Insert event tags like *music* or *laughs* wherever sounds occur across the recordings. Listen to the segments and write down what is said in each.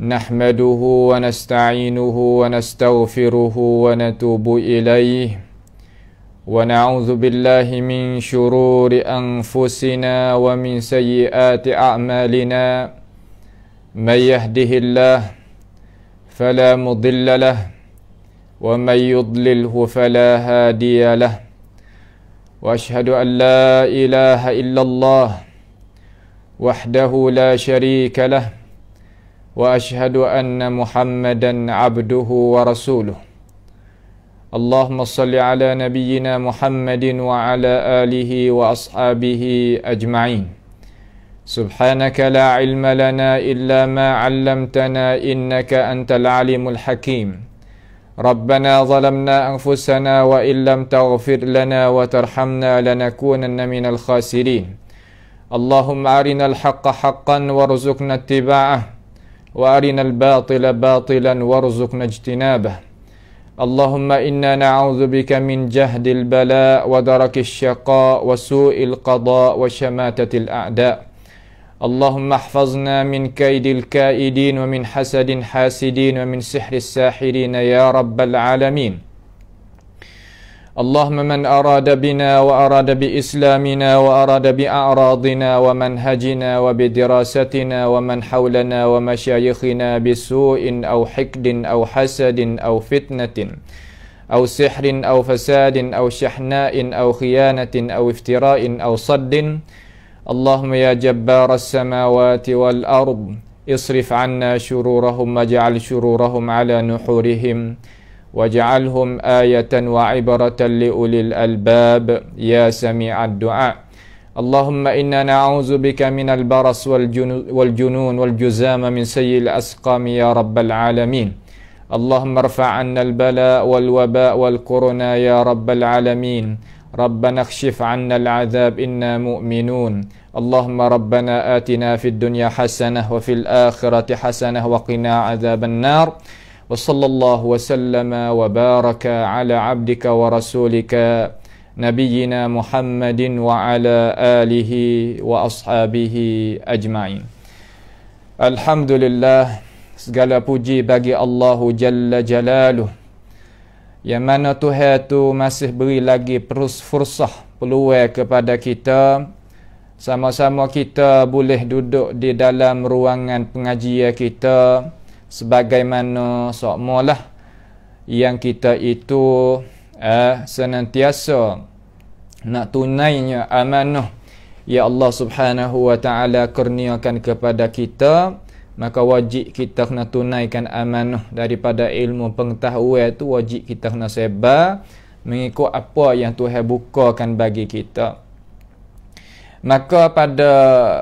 نحمده ونستعينه ونستغفره ونتوب اليه ونعوذ بالله من شرور انفسنا ومن سيئات اعمالنا من يهده الله فلا مضل له ومن يضلله فلا هادي له واشهد ان لا اله الا الله وحده لا شريك له واشهد ان محمدا عبده ورسوله اللهم صل على نبينا محمد وعلى اله واصحابه اجمعين سبحانك لا علم لنا الا ما علمتنا انك انت العليم الحكيم ربنا ظلمنا انفسنا وان لم تغفر لنا وترحمنا لنكونن من الخاسرين اللهم ارنا الحق حقا وارزقنا اتباعه وارنا الباطل باطلا وارزقنا اجتنابه اللهم انا نعوذ بك من جهد البلاء ودرك الشقاء وسوء القضاء وشماته الاعداء اللهم احفظنا من كيد الكائدين ومن حسد حاسدين ومن سحر الساحرين يا رب العالمين اللهم من أراد بنا وأراد بإسلامنا وأراد بأعراضنا ومنهجنا وبدراستنا ومن حولنا ومشايخنا بسوء أو حقد أو حسد أو فتنة أو سحر أو فساد أو شحناء أو خيانة أو افتراء أو صد اللهم يا جبار السماوات والأرض اصرف عنا شرورهم واجعل شرورهم على نحورهم واجعلهم آية وعبرة لأولي الألباب يا سميع الدعاء اللهم إنا نعوذ بك من البرص والجنون والجزام من سيء الأسقام يا رب العالمين اللهم ارفع عنا البلاء والوباء والكورونا يا رب العالمين ربنا اكشف عنا العذاب إنا مؤمنون اللهم ربنا آتنا في الدنيا حسنة وفي الآخرة حسنة وقنا عذاب النار وصلى الله وسلم وبارك على عبدك ورسولك نبينا محمد وعلى آله وأصحابه أجمعين الحمد لله segala puji bagi Allahu Jalla Jalaluh yang mana Tuhan tu masih beri lagi perus fursah peluang kepada kita sama-sama kita boleh duduk di dalam ruangan pengajian kita sebagaimana sokmalah yang kita itu eh, senantiasa nak tunainya amanah ya Allah Subhanahu wa taala kurniakan kepada kita maka wajib kita kena tunaikan amanah daripada ilmu pengetahuan itu wajib kita kena sebar mengikut apa yang Tuhan bukakan bagi kita maka pada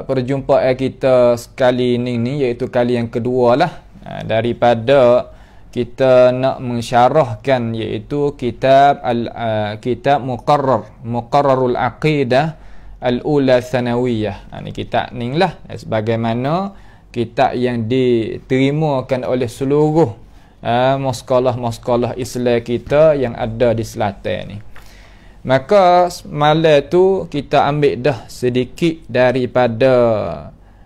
perjumpaan kita sekali ini, ini iaitu kali yang kedua lah Ha, daripada kita nak mensyarahkan iaitu kitab al uh, kitab muqarrar muqarrarul aqidah al ula sanawiyah ha, ni kitab ni lah sebagaimana kitab yang diterimakan oleh seluruh uh, muskalah-muskalah Islam kita yang ada di selatan ni maka semalam tu kita ambil dah sedikit daripada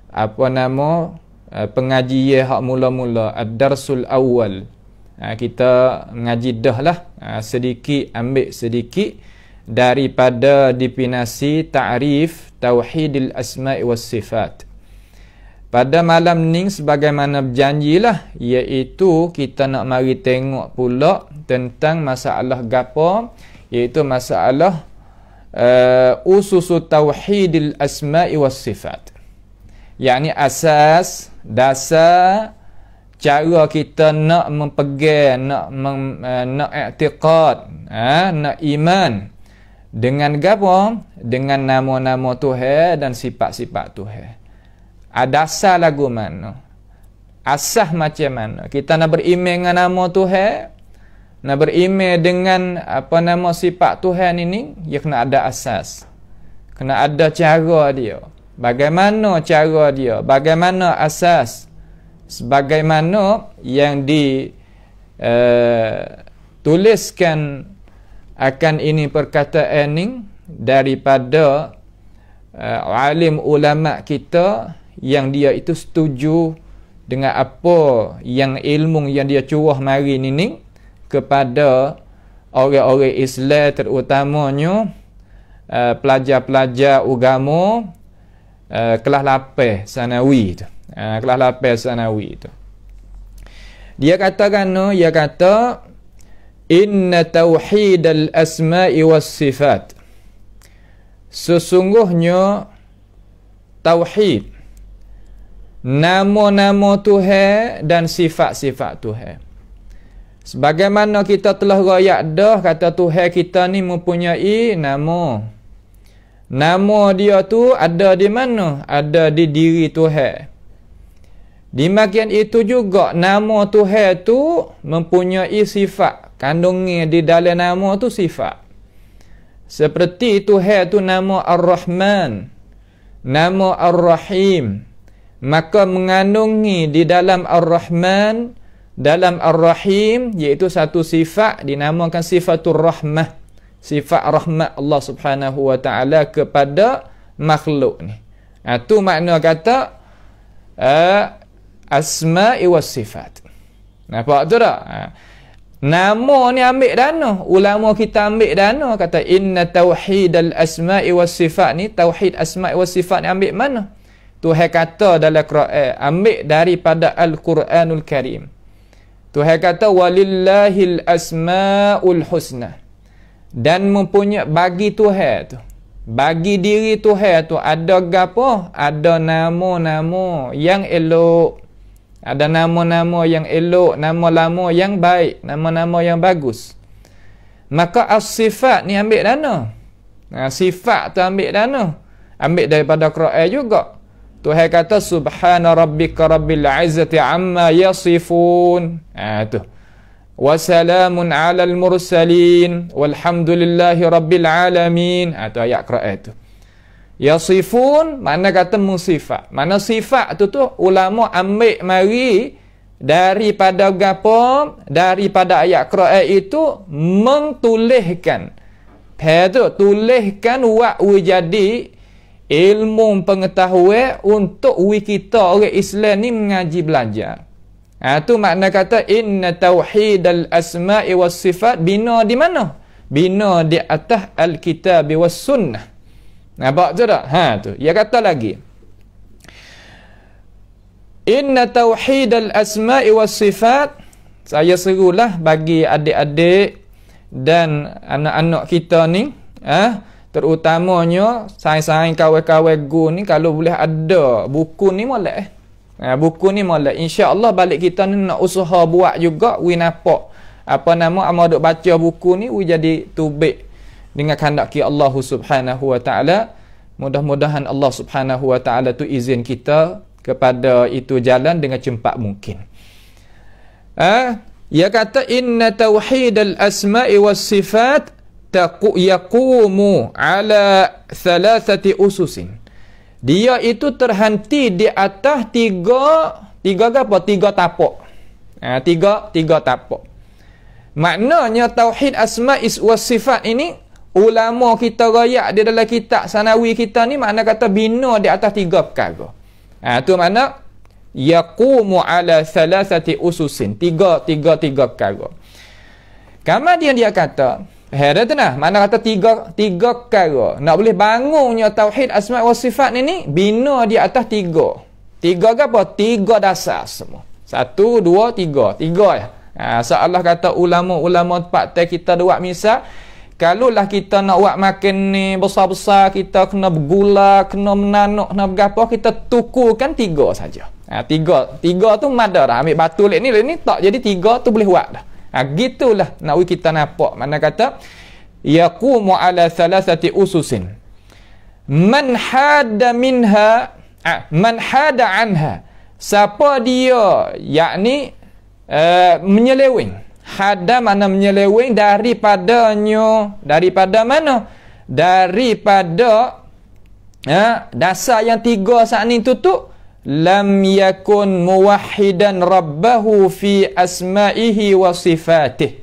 apa nama Eh, pengaji hak mula-mula ad-darsul awal eh, kita ngaji dah lah eh, sedikit ambil sedikit daripada definisi ta'rif tauhidil asma' was sifat pada malam ni sebagaimana berjanjilah iaitu kita nak mari tengok pula tentang masalah gapo iaitu masalah uh, usus tauhidil asma' was sifat yang ni asas, dasar cara kita nak mempegang, nak mem, eh, nak i'tiqad, ha, nak iman dengan gabung Dengan nama-nama Tuhan dan sifat-sifat Tuhan. Ada asal lagu mana? Asah macam mana? Kita nak beriman dengan nama Tuhan, nak beriman dengan apa nama sifat Tuhan ini, ya kena ada asas. Kena ada cara dia. Bagaimana cara dia? Bagaimana asas? Sebagaimana yang di uh, tuliskan akan ini perkata Ening daripada uh, alim ulama kita yang dia itu setuju dengan apa yang ilmu yang dia curah mari ini kepada orang-orang Islam terutamanya eh, pelajar-pelajar uh, agama -pelajar uh, kelas lapis sanawi tu. Uh, eh, kelas lapis sanawi tu. Dia katakan no, dia kata inna tauhid al-asma'i was-sifat. Sesungguhnya tauhid nama-nama Tuhan dan sifat-sifat Tuhan. Sebagaimana kita telah royak dah kata Tuhan kita ni mempunyai nama Nama dia tu ada di mana? Ada di diri Tuhan. Dimakian itu juga nama Tuhan tu mempunyai sifat. Kandungnya di dalam nama tu sifat. Seperti Tuhan tu nama Ar-Rahman. Nama Ar-Rahim. Maka mengandungi di dalam Ar-Rahman. Dalam Ar-Rahim iaitu satu sifat dinamakan sifatul Rahmah sifat rahmat Allah Subhanahu Wa Taala kepada makhluk ni. Ha, tu makna kata uh, asma'i was sifat. Nampak tu tak? Ha. Nama ni ambil dana. Ulama kita ambil dana kata inna tauhid al asma'i was sifat ni tauhid asma was sifat ni ambil mana? Tuhan kata dalam Quran eh, ambil daripada Al-Quranul Karim. Tuhan kata walillahil asmaul husna dan mempunyai bagi Tuhan tu bagi diri Tuhan tu ada gapo ada nama-nama yang elok ada nama-nama yang elok nama-nama yang baik nama-nama yang bagus maka as-sifat ni ambil dana nah, ha, sifat tu ambil dana ambil daripada Quran juga Tuhan kata subhana rabbika rabbil izzati amma yasifun ah tu وسلام على المرسلين والحمد لله رب العالمين itu ayat Quran eh, tu yasifun makna kata mensifat makna sifat tu tu ulama ambil mari daripada gapo daripada ayat Quran eh, itu mentulihkan Pada tulihkan wak jadi ilmu pengetahuan untuk wi orang Islam ni mengaji belajar. Ha, tu makna kata inna tauhid al asma'i was sifat bina di mana? Bina di atas al-kitab was sunnah. Nampak tu tak? Ha tu. Dia kata lagi. Inna tauhid al asma'i was sifat saya serulah bagi adik-adik dan anak-anak kita ni, ah ha, terutamanya sain-sain kawan-kawan guru ni kalau boleh ada buku ni molek eh. Ha, buku ni mula. insya-Allah balik kita ni nak usaha buat juga we nampak apa nama amal duk baca buku ni we jadi tubik dengan kehendak Allah Subhanahu wa taala. Mudah-mudahan Allah Subhanahu wa taala tu izin kita kepada itu jalan dengan cepat mungkin. Ha? Ya kata inna tauhid al-asma'i wa sifat taqu yaqumu ala thalathati ususin. Dia itu terhenti di atas tiga tiga apa? Tiga tapak. Ha, tiga tiga tapak. Maknanya tauhid asma is wa sifat ini ulama kita royak di dalam kitab sanawi kita ni makna kata bina di atas tiga perkara. Ha, tu makna yaqumu ala salasati ususin. Tiga tiga tiga perkara. Kama dia dia kata, Hei, dia tu nah. Mana kata tiga tiga kara. Nak boleh bangunnya tauhid asma' wa sifat ni ni, bina di atas tiga. Tiga ke apa? Tiga dasar semua. Satu, dua, tiga. Tiga ya. Ha, so Allah kata ulama-ulama tempat kita buat misal, kalau lah kita nak buat makan ni besar-besar, kita kena bergula, kena menanuk, kena bergapa, kita tukulkan tiga saja. Ha, tiga. Tiga tu madar dah. Ambil batu lek ni, lek ni tak jadi tiga tu boleh buat dah. Ha, gitulah nak kita nampak. Mana kata? Yaqumu ala thalathati ususin. Man hada minha, ha, man hada anha. Siapa dia, yakni, uh, menyeleweng. Hada mana menyeleweng daripadanya, daripada mana? Daripada, ha, dasar yang tiga saat ni tutup, lam yakun muwahhidan rabbahu fi asma'ihi wa sifatih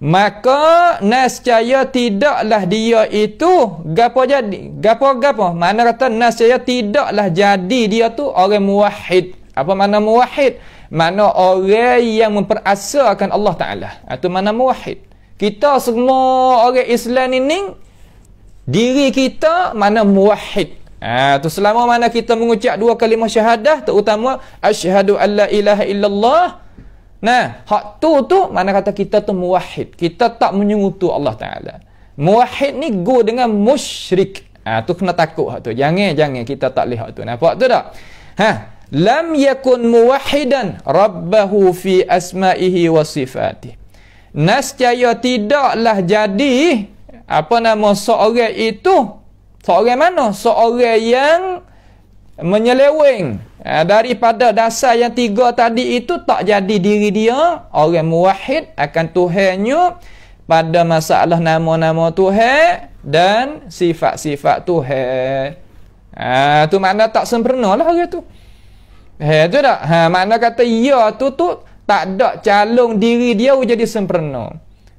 maka nescaya tidaklah dia itu gapo jadi gapo gapo mana kata nescaya tidaklah jadi dia tu orang muwahhid apa mana muwahhid mana orang yang memperasakan Allah taala atau mana muwahhid kita semua orang Islam ini diri kita mana muwahhid Ha, tu selama mana kita mengucap dua kalimah syahadah terutama asyhadu alla ilaha illallah. Nah, hak tu tu mana kata kita tu muwahhid. Kita tak menyungutu Allah Taala. Muwahhid ni go dengan musyrik. Ha, tu kena takut hak tu. Jangan jangan kita tak lihat tu. Nampak tu tak? Ha, lam yakun muwahhidan rabbahu fi asma'ihi wa sifatih. Nascaya tidaklah jadi apa nama seorang itu Seorang mana? Seorang yang menyeleweng uh, daripada dasar yang tiga tadi itu tak jadi diri dia. Orang muwahid akan Tuhannya pada masalah nama-nama Tuhan dan sifat-sifat Tuhan. Ah tu mana tak sempurna lah orang tu. Eh tu dak? Ha makna kata ya tu tu tak ada calon diri dia jadi sempurna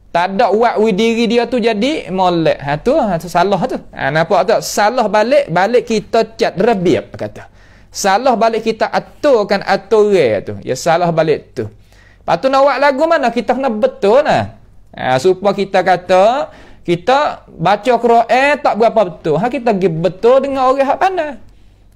tak ada wak diri dia tu jadi molek ha tu ha, tu salah tu ha, nampak tak salah balik balik kita cat rabiab kata salah balik kita aturkan aturan tu ya salah balik tu patu nak wak lagu mana kita kena betul nah ha, supaya kita kata kita baca Quran tak berapa betul. Ha kita pergi betul dengan orang hak mana?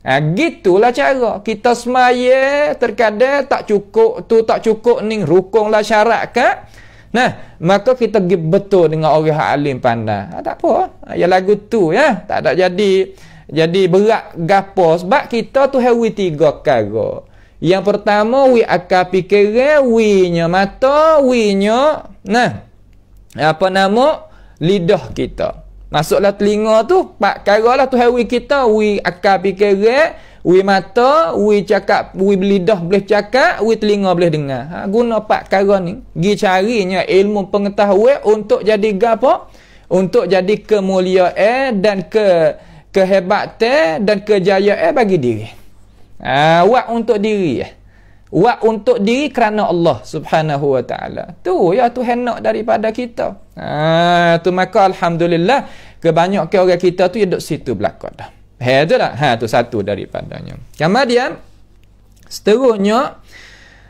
Ha gitulah cara. Kita semaya terkadang tak cukup tu tak cukup ni rukunglah syarat kah? Nah, maka kita pergi betul dengan orang yang alim pandai. Ah, tak apa. Ya lagu tu ya. Tak ada jadi jadi berat gapo sebab kita tu hawi tiga kago. Yang pertama wi akal fikiran, wi nya mata, wi nya nah. Apa nama? Lidah kita. Masuklah telinga tu, pak kagalah tu hewi kita, wi akal fikiran, Ui mata, ui cakap, ui lidah boleh cakap, ui telinga boleh dengar. Ha, guna empat perkara ni. Gi carinya ilmu pengetahuan untuk jadi apa? Untuk jadi kemuliaan eh, dan ke kehebatan e dan kejayaan eh, bagi diri. Ha, wak untuk diri. Eh. Wak untuk diri kerana Allah subhanahu wa ta'ala. Tu ya tu henok daripada kita. Ha, tu maka Alhamdulillah kebanyakan orang kita tu duduk situ belakang dah. Hei, tu tak? Ha, tu satu daripadanya. Kemudian, seterusnya,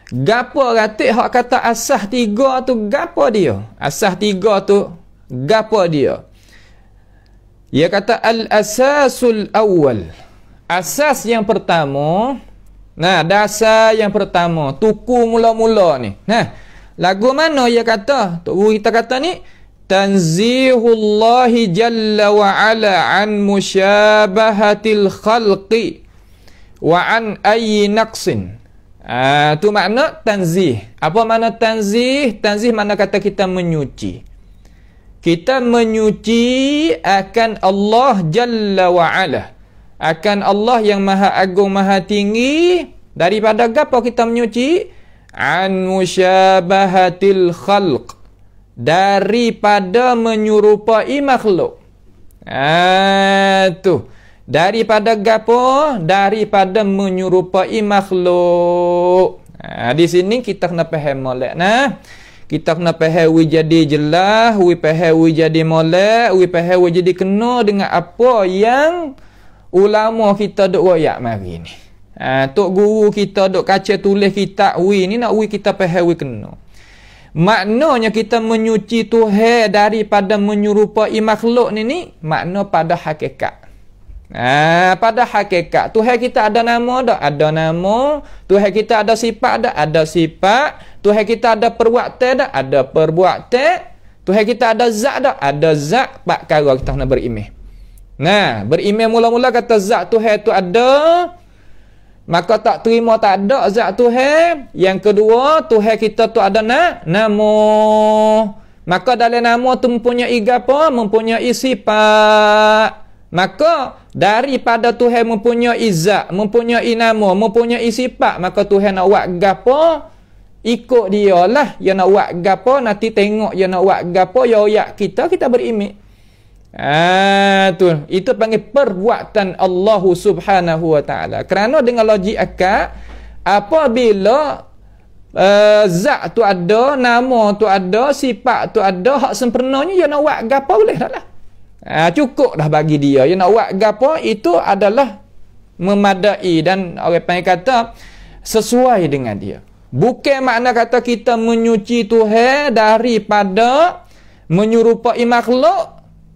gapo ratik hak kata asah tiga tu gapo dia? Asah tiga tu gapo dia? Ia kata al-asasul awal. Asas yang pertama, nah dasar yang pertama, tuku mula-mula ni. Nah, ha, lagu mana ia kata? Tuk kita kata ni, Allah jalla wa ala an musyabahatil khalqi wa an ayyi naqsin Ah tu makna tanzih. Apa makna tanzih? Tanzih makna kata kita menyuci. Kita menyuci akan Allah Jalla wa Ala. Akan Allah yang Maha Agung Maha Tinggi daripada apa kita menyuci? An musyabahatil khalq daripada menyerupai makhluk. Itu. Ha, daripada gapo? Daripada menyerupai makhluk. Ha, di sini kita kena faham molek nah. Kita kena faham wi jadi jelas, wi faham wi jadi molek, wi faham wi jadi kena dengan apa yang ulama kita duk wayak mari ni. Ha, tok guru kita duk kaca tulis kitab wi ni nak wi kita faham wi kena. Maknanya kita menyuci Tuhan daripada menyerupai makhluk ni ni makna pada hakikat. Ah pada hakikat Tuhan kita ada nama dak? Ada nama. Tuhan kita ada sifat dak? Ada sifat. Tuhan kita ada perbuatan dak? Ada perbuatan. Tuhan kita ada zat dak? Ada zat. Pak kalau kita nak berimej. Nah, berimej mula-mula kata zat Tuhan tu ada maka tak terima tak ada zat Tuhan yang kedua Tuhan kita tu ada na nama maka dalam nama tu mempunyai apa mempunyai sifat maka daripada Tuhan mempunyai zat mempunyai nama mempunyai sifat maka Tuhan nak buat gapo ikut dialah Yang nak buat gapo nanti tengok yang nak buat gapo ya ayat kita kita berimik Ah tu, itu panggil perbuatan Allah Subhanahu Wa Taala. Kerana dengan logik akal, apabila uh, zat tu ada, nama tu ada, sifat tu ada, hak sempurnanya dia nak buat gapo boleh dah lah. Ah cukup dah bagi dia. Dia nak buat gapo itu adalah memadai dan orang panggil kata sesuai dengan dia. Bukan makna kata kita menyuci Tuhan daripada menyerupai makhluk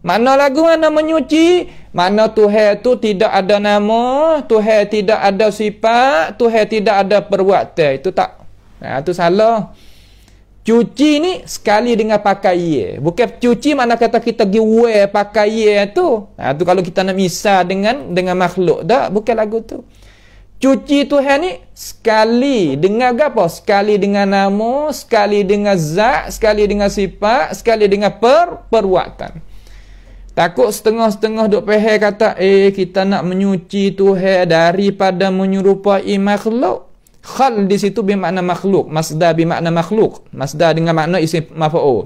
mana lagu mana menyuci? Mana Tuhan tu tidak ada nama, Tuhan tidak ada sifat, Tuhan tidak ada perbuatan. Itu tak. Ha, itu salah. Cuci ni sekali dengan pakai ye. Bukan cuci mana kata kita pergi wear pakai ye tu. Ha, tu kalau kita nak misa dengan dengan makhluk. Tak, bukan lagu tu. Cuci Tuhan ni sekali dengan apa? Sekali dengan nama, sekali dengan zat, sekali dengan sifat, sekali dengan per perbuatan. Takut setengah-setengah duk peha kata, eh kita nak menyuci Tuhan daripada menyerupai makhluk. Khal di situ bermakna makhluk. Masdar bermakna makhluk. Masdar dengan makna isim mafa'u.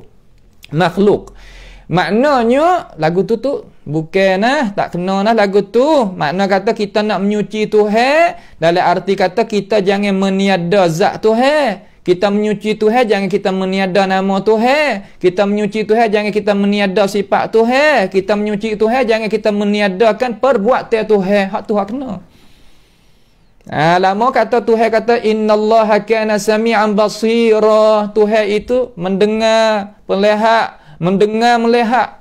Makhluk. Maknanya, lagu tu tu bukan lah, tak kena lah lagu tu. Makna kata kita nak menyuci Tuhan. Dalam arti kata kita jangan meniada zat Tuhan. Kita menyuci Tuhan jangan kita meniada nama Tuhan. Kita menyuci Tuhan jangan kita meniada sifat Tuhan. Kita menyuci Tuhan jangan kita meniadakan perbuatan Tuhan. Hak tu hak kena. Ah lama kata Tuhan kata Inna Allah kana samian basira. Tuhan itu mendengar, melihat, mendengar, melihat.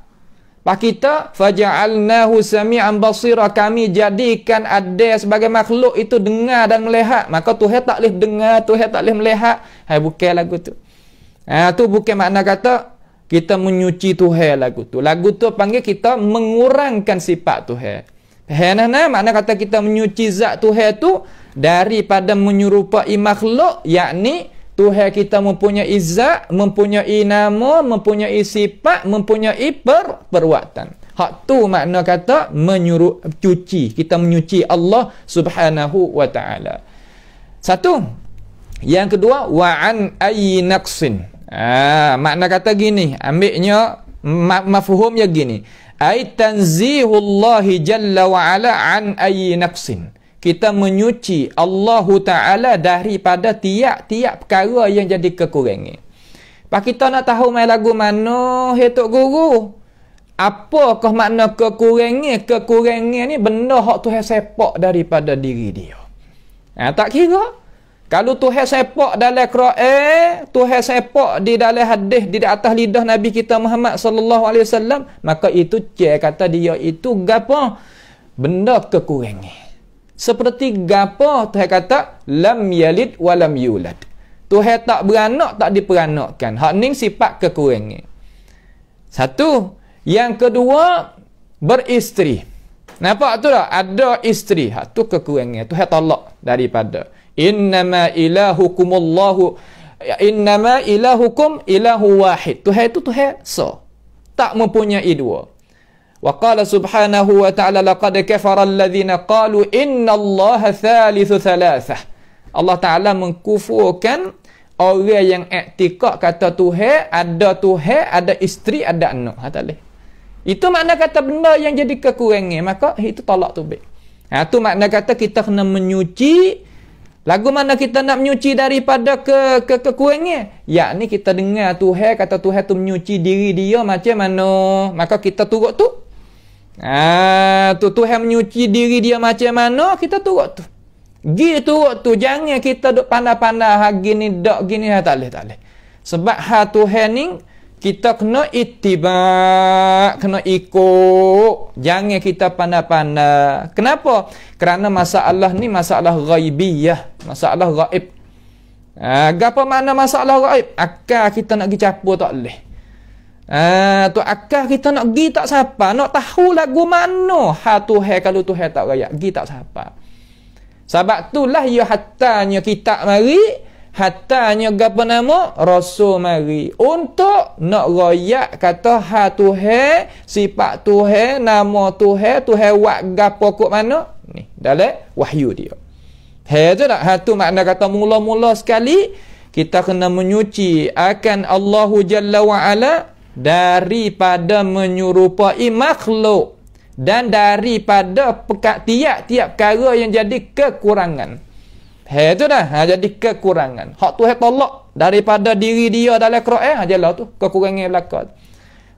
Bah kita faja'alnahu sami'an basira kami jadikan ada sebagai makhluk itu dengar dan melihat. Maka Tuhan tak boleh dengar, Tuhan tak boleh melihat. Hai bukan lagu tu. Ha, tu bukan makna kata kita menyuci Tuhan lagu tu. Lagu tu panggil kita mengurangkan sifat Tuhan. Hanana makna kata kita menyuci zat tu tu daripada menyerupai makhluk yakni Tuhan kita mempunyai izat, mempunyai nama, mempunyai sifat, mempunyai per perbuatan. Hak tu makna kata menyuruh cuci. Kita menyuci Allah Subhanahu wa taala. Satu. Yang kedua wa an ayy naqsin. Ah, makna kata gini, ambilnya ma mafhumnya gini. Ai tanzihullahi jalla wa ala an ayy naqsin kita menyuci Allah Ta'ala daripada tiap-tiap perkara yang jadi kekurangan. Pak kita nak tahu main lagu mana, hei ya Tok Guru? Apa kah makna kekurangan? Kekurangan ni benda hak Tuhan sepak daripada diri dia. Ha, tak kira. Kalau Tuhan sepak dalam Quran, Tuhan sepak di dalam hadis di atas lidah Nabi kita Muhammad sallallahu alaihi wasallam, maka itu cek kata dia itu gapo? Benda kekurangan seperti gapo Tuhan kata lam yalid wa lam yulad. Tuhan tak beranak tak diperanakkan. Hak ning sifat kekurangan. Satu, yang kedua beristeri. Nampak tu tak? Ada isteri. Hak tu kekurangan. Tuhan tolak daripada innama ilahukumullahu ya, innama ilahukum ilahu wahid. Tuhan tu Tuhan so tak mempunyai dua. وقال سبحانه وتعالى لقد كفر الذين قالوا إن الله ثالث ثلاثة Allah Ta'ala mengkufurkan orang yang iktikak kata Tuhan, ada Tuhan, ada isteri, ada anak. Ha, tak boleh. Itu makna kata benda yang jadi kekurangan. Maka itu tolak tu baik. Ha, itu makna kata kita kena menyuci. Lagu mana kita nak menyuci daripada ke, ke kekurangan? Ya, ni kita dengar Tuhan, kata Tuhan tu menyuci diri dia macam mana. Maka kita turut tu Ah, tu Tuhan menyuci diri dia macam mana kita turut tu. Gi turut tu jangan kita duk pandai-pandai hak gini dak gini ha tak leh tak leh. Sebab ha Tuhan ni kita kena ittiba, kena ikut. Jangan kita pandai-pandai. Kenapa? Kerana masalah ni masalah ghaibiyah, masalah gaib. Ha, ah, apa mana masalah gaib? Akal kita nak gi campur tak leh. Ah, tu akal kita nak pergi tak siapa. Nak tahu lagu mana ha tu hai kalau tu hai tak raya. Pergi tak siapa. Sebab itulah ia hatanya kita mari. Hatanya apa nama? Rasul mari. Untuk nak raya kata ha tu hai. Sifat tu hai. Nama tu hai. Tu hai wak gapa kot mana? Ni. Dalam wahyu dia. Hai tu nak Ha tu makna kata mula-mula sekali. Kita kena menyuci akan Allahu Jalla wa'ala. Ala daripada menyerupai makhluk dan daripada tiap-tiap perkara yang jadi kekurangan. Ha itu dah, ha jadi kekurangan. Hak tu tolak daripada diri dia dalam Quran ha, eh? ajalah tu kekurangan belaka.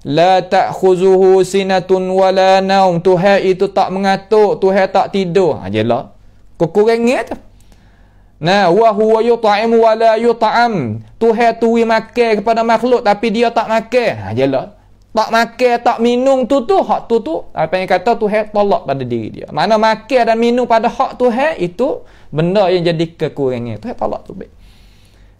La ta'khuzuhu sinatun wala naum. Tuhan itu tak mengatur, Tuhan tak tidur. Ajalah. Ha, kekurangan tu. Nah, wa huwa yut'imu wa la yut'am. Tuhan tu wi makan kepada makhluk tapi dia tak makan. Ha jelah. Tak makan, tak minum tu tu hak tu tu. Apa yang kata Tuhan tolak pada diri dia. Mana makan dan minum pada hak Tuhan itu benda yang jadi kekurangan. Tuhan tolak tu baik.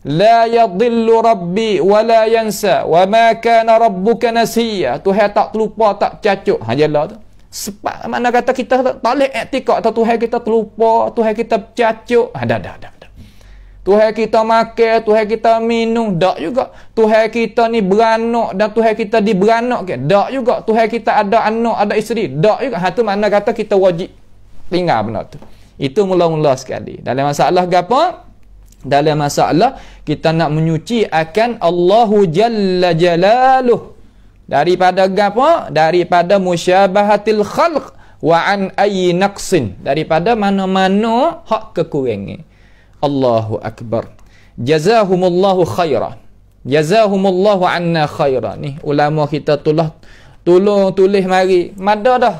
La yadhillu rabbi wa la yansa wa ma kana rabbuka nasiya. Tuhan tak terlupa, tak cacuk. Ha jelah tu sebab mana kata kita tak boleh etika atau Tuhan kita terlupa, Tuhan kita cacuk. Ada, ah, ada, ada. Tuhan kita makan, Tuhan kita minum, tak juga. Tuhan kita ni beranak dan Tuhan kita diberanak ke? Tak juga. Tuhan kita ada anak, ada isteri, tak juga. Ha tu mana kata kita wajib tinggal benda tu. Itu mula-mula sekali. Dalam masalah apa? Dalam masalah kita nak menyuci akan Allahu Jalla Jalaluh daripada gapo, daripada musyabahatil khalq wa an ayyi naqsin daripada mana-mana hak kekurangan Allahu akbar jazahumullahu khaira jazahumullahu anna khaira ni ulama kita tulah tolong tulis mari mada dah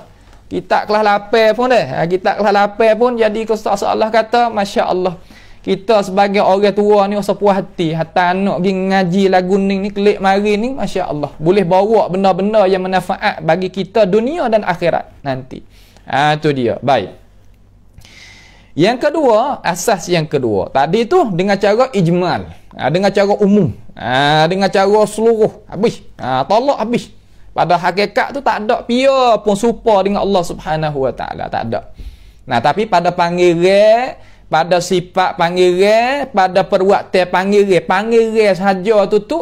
kita kelas lapar pun dah ha, kita kelas lapar pun jadi ustaz Allah kata masya-Allah kita sebagai orang tua ni rasa puas hati hatta anak pergi ngaji lagu ni ni kelik mari ni masya Allah boleh bawa benda-benda yang manfaat bagi kita dunia dan akhirat nanti ha, tu dia baik yang kedua asas yang kedua tadi tu dengan cara ijmal ha, dengan cara umum ha, dengan cara seluruh habis ha, tolak habis pada hakikat tu tak ada pia pun supa dengan Allah Subhanahu Wa Taala tak ada nah tapi pada panggilan pada sifat panggilan pada perbuatan panggilan panggilan saja tu tu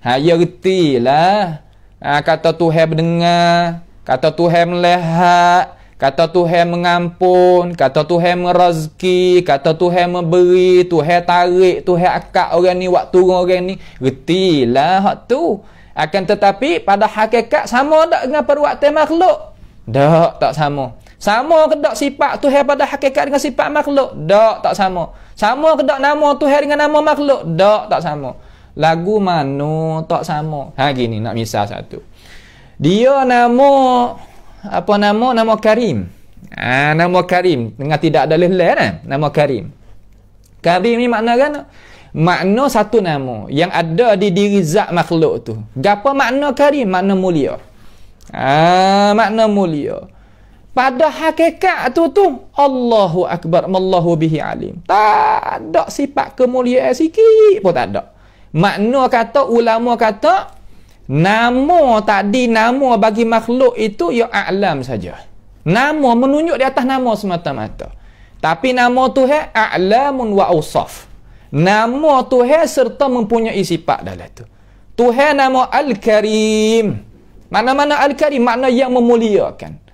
ha ya retilah ha, kata tu Tuhan mendengar kata tu Tuhan melihat kata tu Tuhan mengampun kata tu Tuhan merazki, kata tu Tuhan memberi Tuhan tarik tu Tuhan akak orang ni waktu orang ni retilah hak tu akan tetapi pada hakikat sama tak dengan perbuatan makhluk dak tak sama sama ke tak sifat Tuhan pada hakikat dengan sifat makhluk? Tak, tak sama. Sama ke tak nama Tuhan dengan nama makhluk? Tak, tak sama. Lagu mana tak sama? Ha gini nak misal satu. Dia nama apa nama? Nama Karim. Ah ha, nama Karim dengan tidak ada lelah kan? Nama Karim. Karim ni makna kan? Makna satu nama yang ada di diri zat makhluk tu. Gapa makna Karim? Makna mulia. Ah ha, makna mulia pada hakikat tu tu Allahu Akbar Allahu bihi alim tak ada sifat kemuliaan sikit pun tak ada makna kata ulama kata nama tadi nama bagi makhluk itu ya a'lam saja nama menunjuk di atas nama semata-mata tapi nama Tuhan a'lamun wa awsaf nama Tuhan serta mempunyai sifat dalam tu Tuhan nama al-karim mana-mana al-karim makna yang memuliakan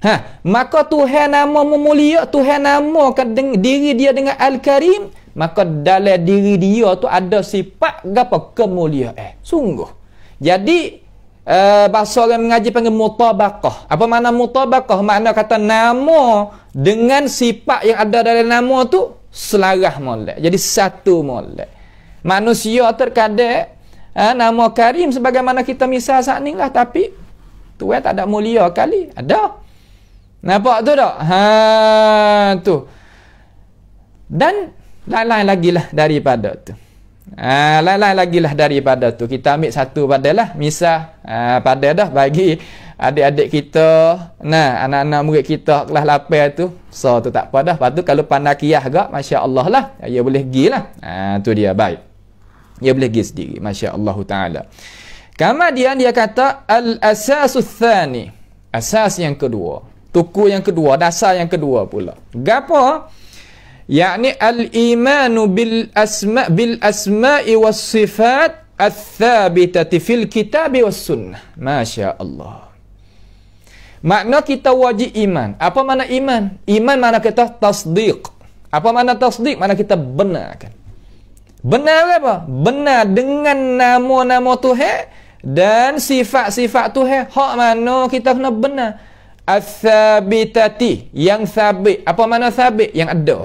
Ha, maka Tuhan nama mulia, Tuhan namakan diri dia dengan Al-Karim, maka dalam diri dia tu ada sifat gapo kemuliaan. Eh, sungguh. Jadi uh, bahasa orang mengaji panggil mutabaqah. Apa makna mutabaqah? Makna kata nama dengan sifat yang ada dalam nama tu selarah molek. Jadi satu molek. Manusia terkadang uh, eh, nama Karim sebagaimana kita misal saat ni lah tapi Tuhan tak ada mulia kali. Ada. Nampak tu tak? Ha tu. Dan lain-lain lagi lah daripada tu. Ha, lain-lain lagi lah daripada tu. Kita ambil satu pada lah. Misal ha, pada dah bagi adik-adik kita. Nah, anak-anak murid kita kelas lapar tu. So tu tak apa dah. Lepas tu kalau pandai kiyah agak, Masya Allah lah. Ya boleh pergi lah. Ha, tu dia baik. Ya boleh pergi sendiri. Masya Allah Ta'ala. Kemudian dia kata, Al-asasu thani. Asas yang kedua. Tuku yang kedua, dasar yang kedua pula. Gapo? Yakni al-imanu bil asma bil asma'i was sifat ath-thabitati fil kitabi was sunnah. Masya-Allah. Makna kita wajib iman. Apa makna iman? Iman makna kita tasdiq. Apa makna tasdiq? Makna kita benarkan. Benar apa? Benar dengan nama-nama Tuhan dan sifat-sifat Tuhan. Hak mana kita kena benar? Al-Thabitati Yang sabit Apa mana sabit? Yang ada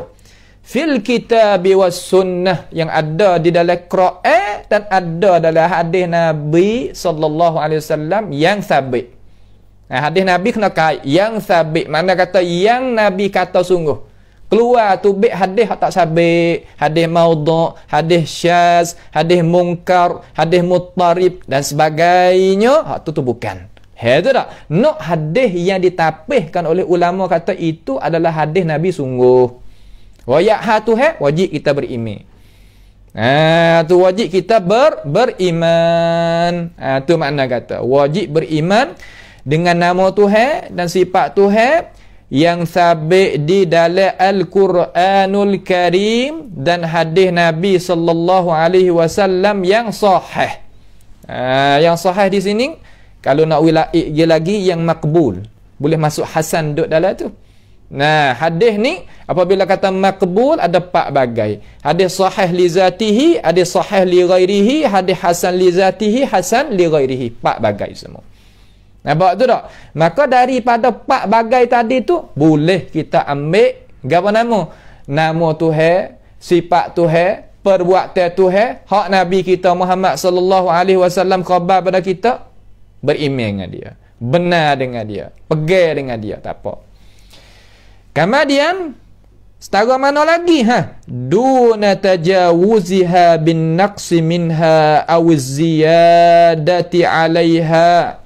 Fil kitab wa sunnah Yang ada di dalam Quran Dan ada dalam hadis Nabi Sallallahu Alaihi Wasallam Yang sabit nah, Hadis Nabi kena kait Yang sabit Mana kata yang Nabi kata sungguh Keluar tu bik hadis tak sabit Hadis maudok Hadis syaz Hadis mungkar Hadis mutarib Dan sebagainya Hak tu tu bukan Hei tu tak? Nak hadis yang ditapihkan oleh ulama kata itu adalah hadis Nabi sungguh. Wajak ha tu hei, wajib kita beriman. Ah tu wajib kita ber beriman. Ah tu makna kata wajib beriman dengan nama Tuhan dan sifat Tuhan yang sabit di dalam Al-Quranul Karim dan hadis Nabi sallallahu alaihi wasallam yang sahih. Ah yang sahih di sini kalau nak wilaik dia lagi yang makbul. Boleh masuk Hasan duduk dalam tu. Nah, hadis ni apabila kata makbul ada empat bagai. Hadis sahih li zatihi, hadis sahih li ghairihi, hadis hasan li zatihi, hasan li ghairihi. Empat bagai semua. Nampak tu tak? Maka daripada empat bagai tadi tu boleh kita ambil gapo nama? Nama Tuhan, sifat Tuhan, perbuatan Tuhan, hak Nabi kita Muhammad sallallahu alaihi wasallam khabar pada kita, beriman dengan dia benar dengan dia pegang dengan dia tak apa kemudian setara mana lagi ha duna tajawuziha bin naqsi minha aw ziyadati 'alayha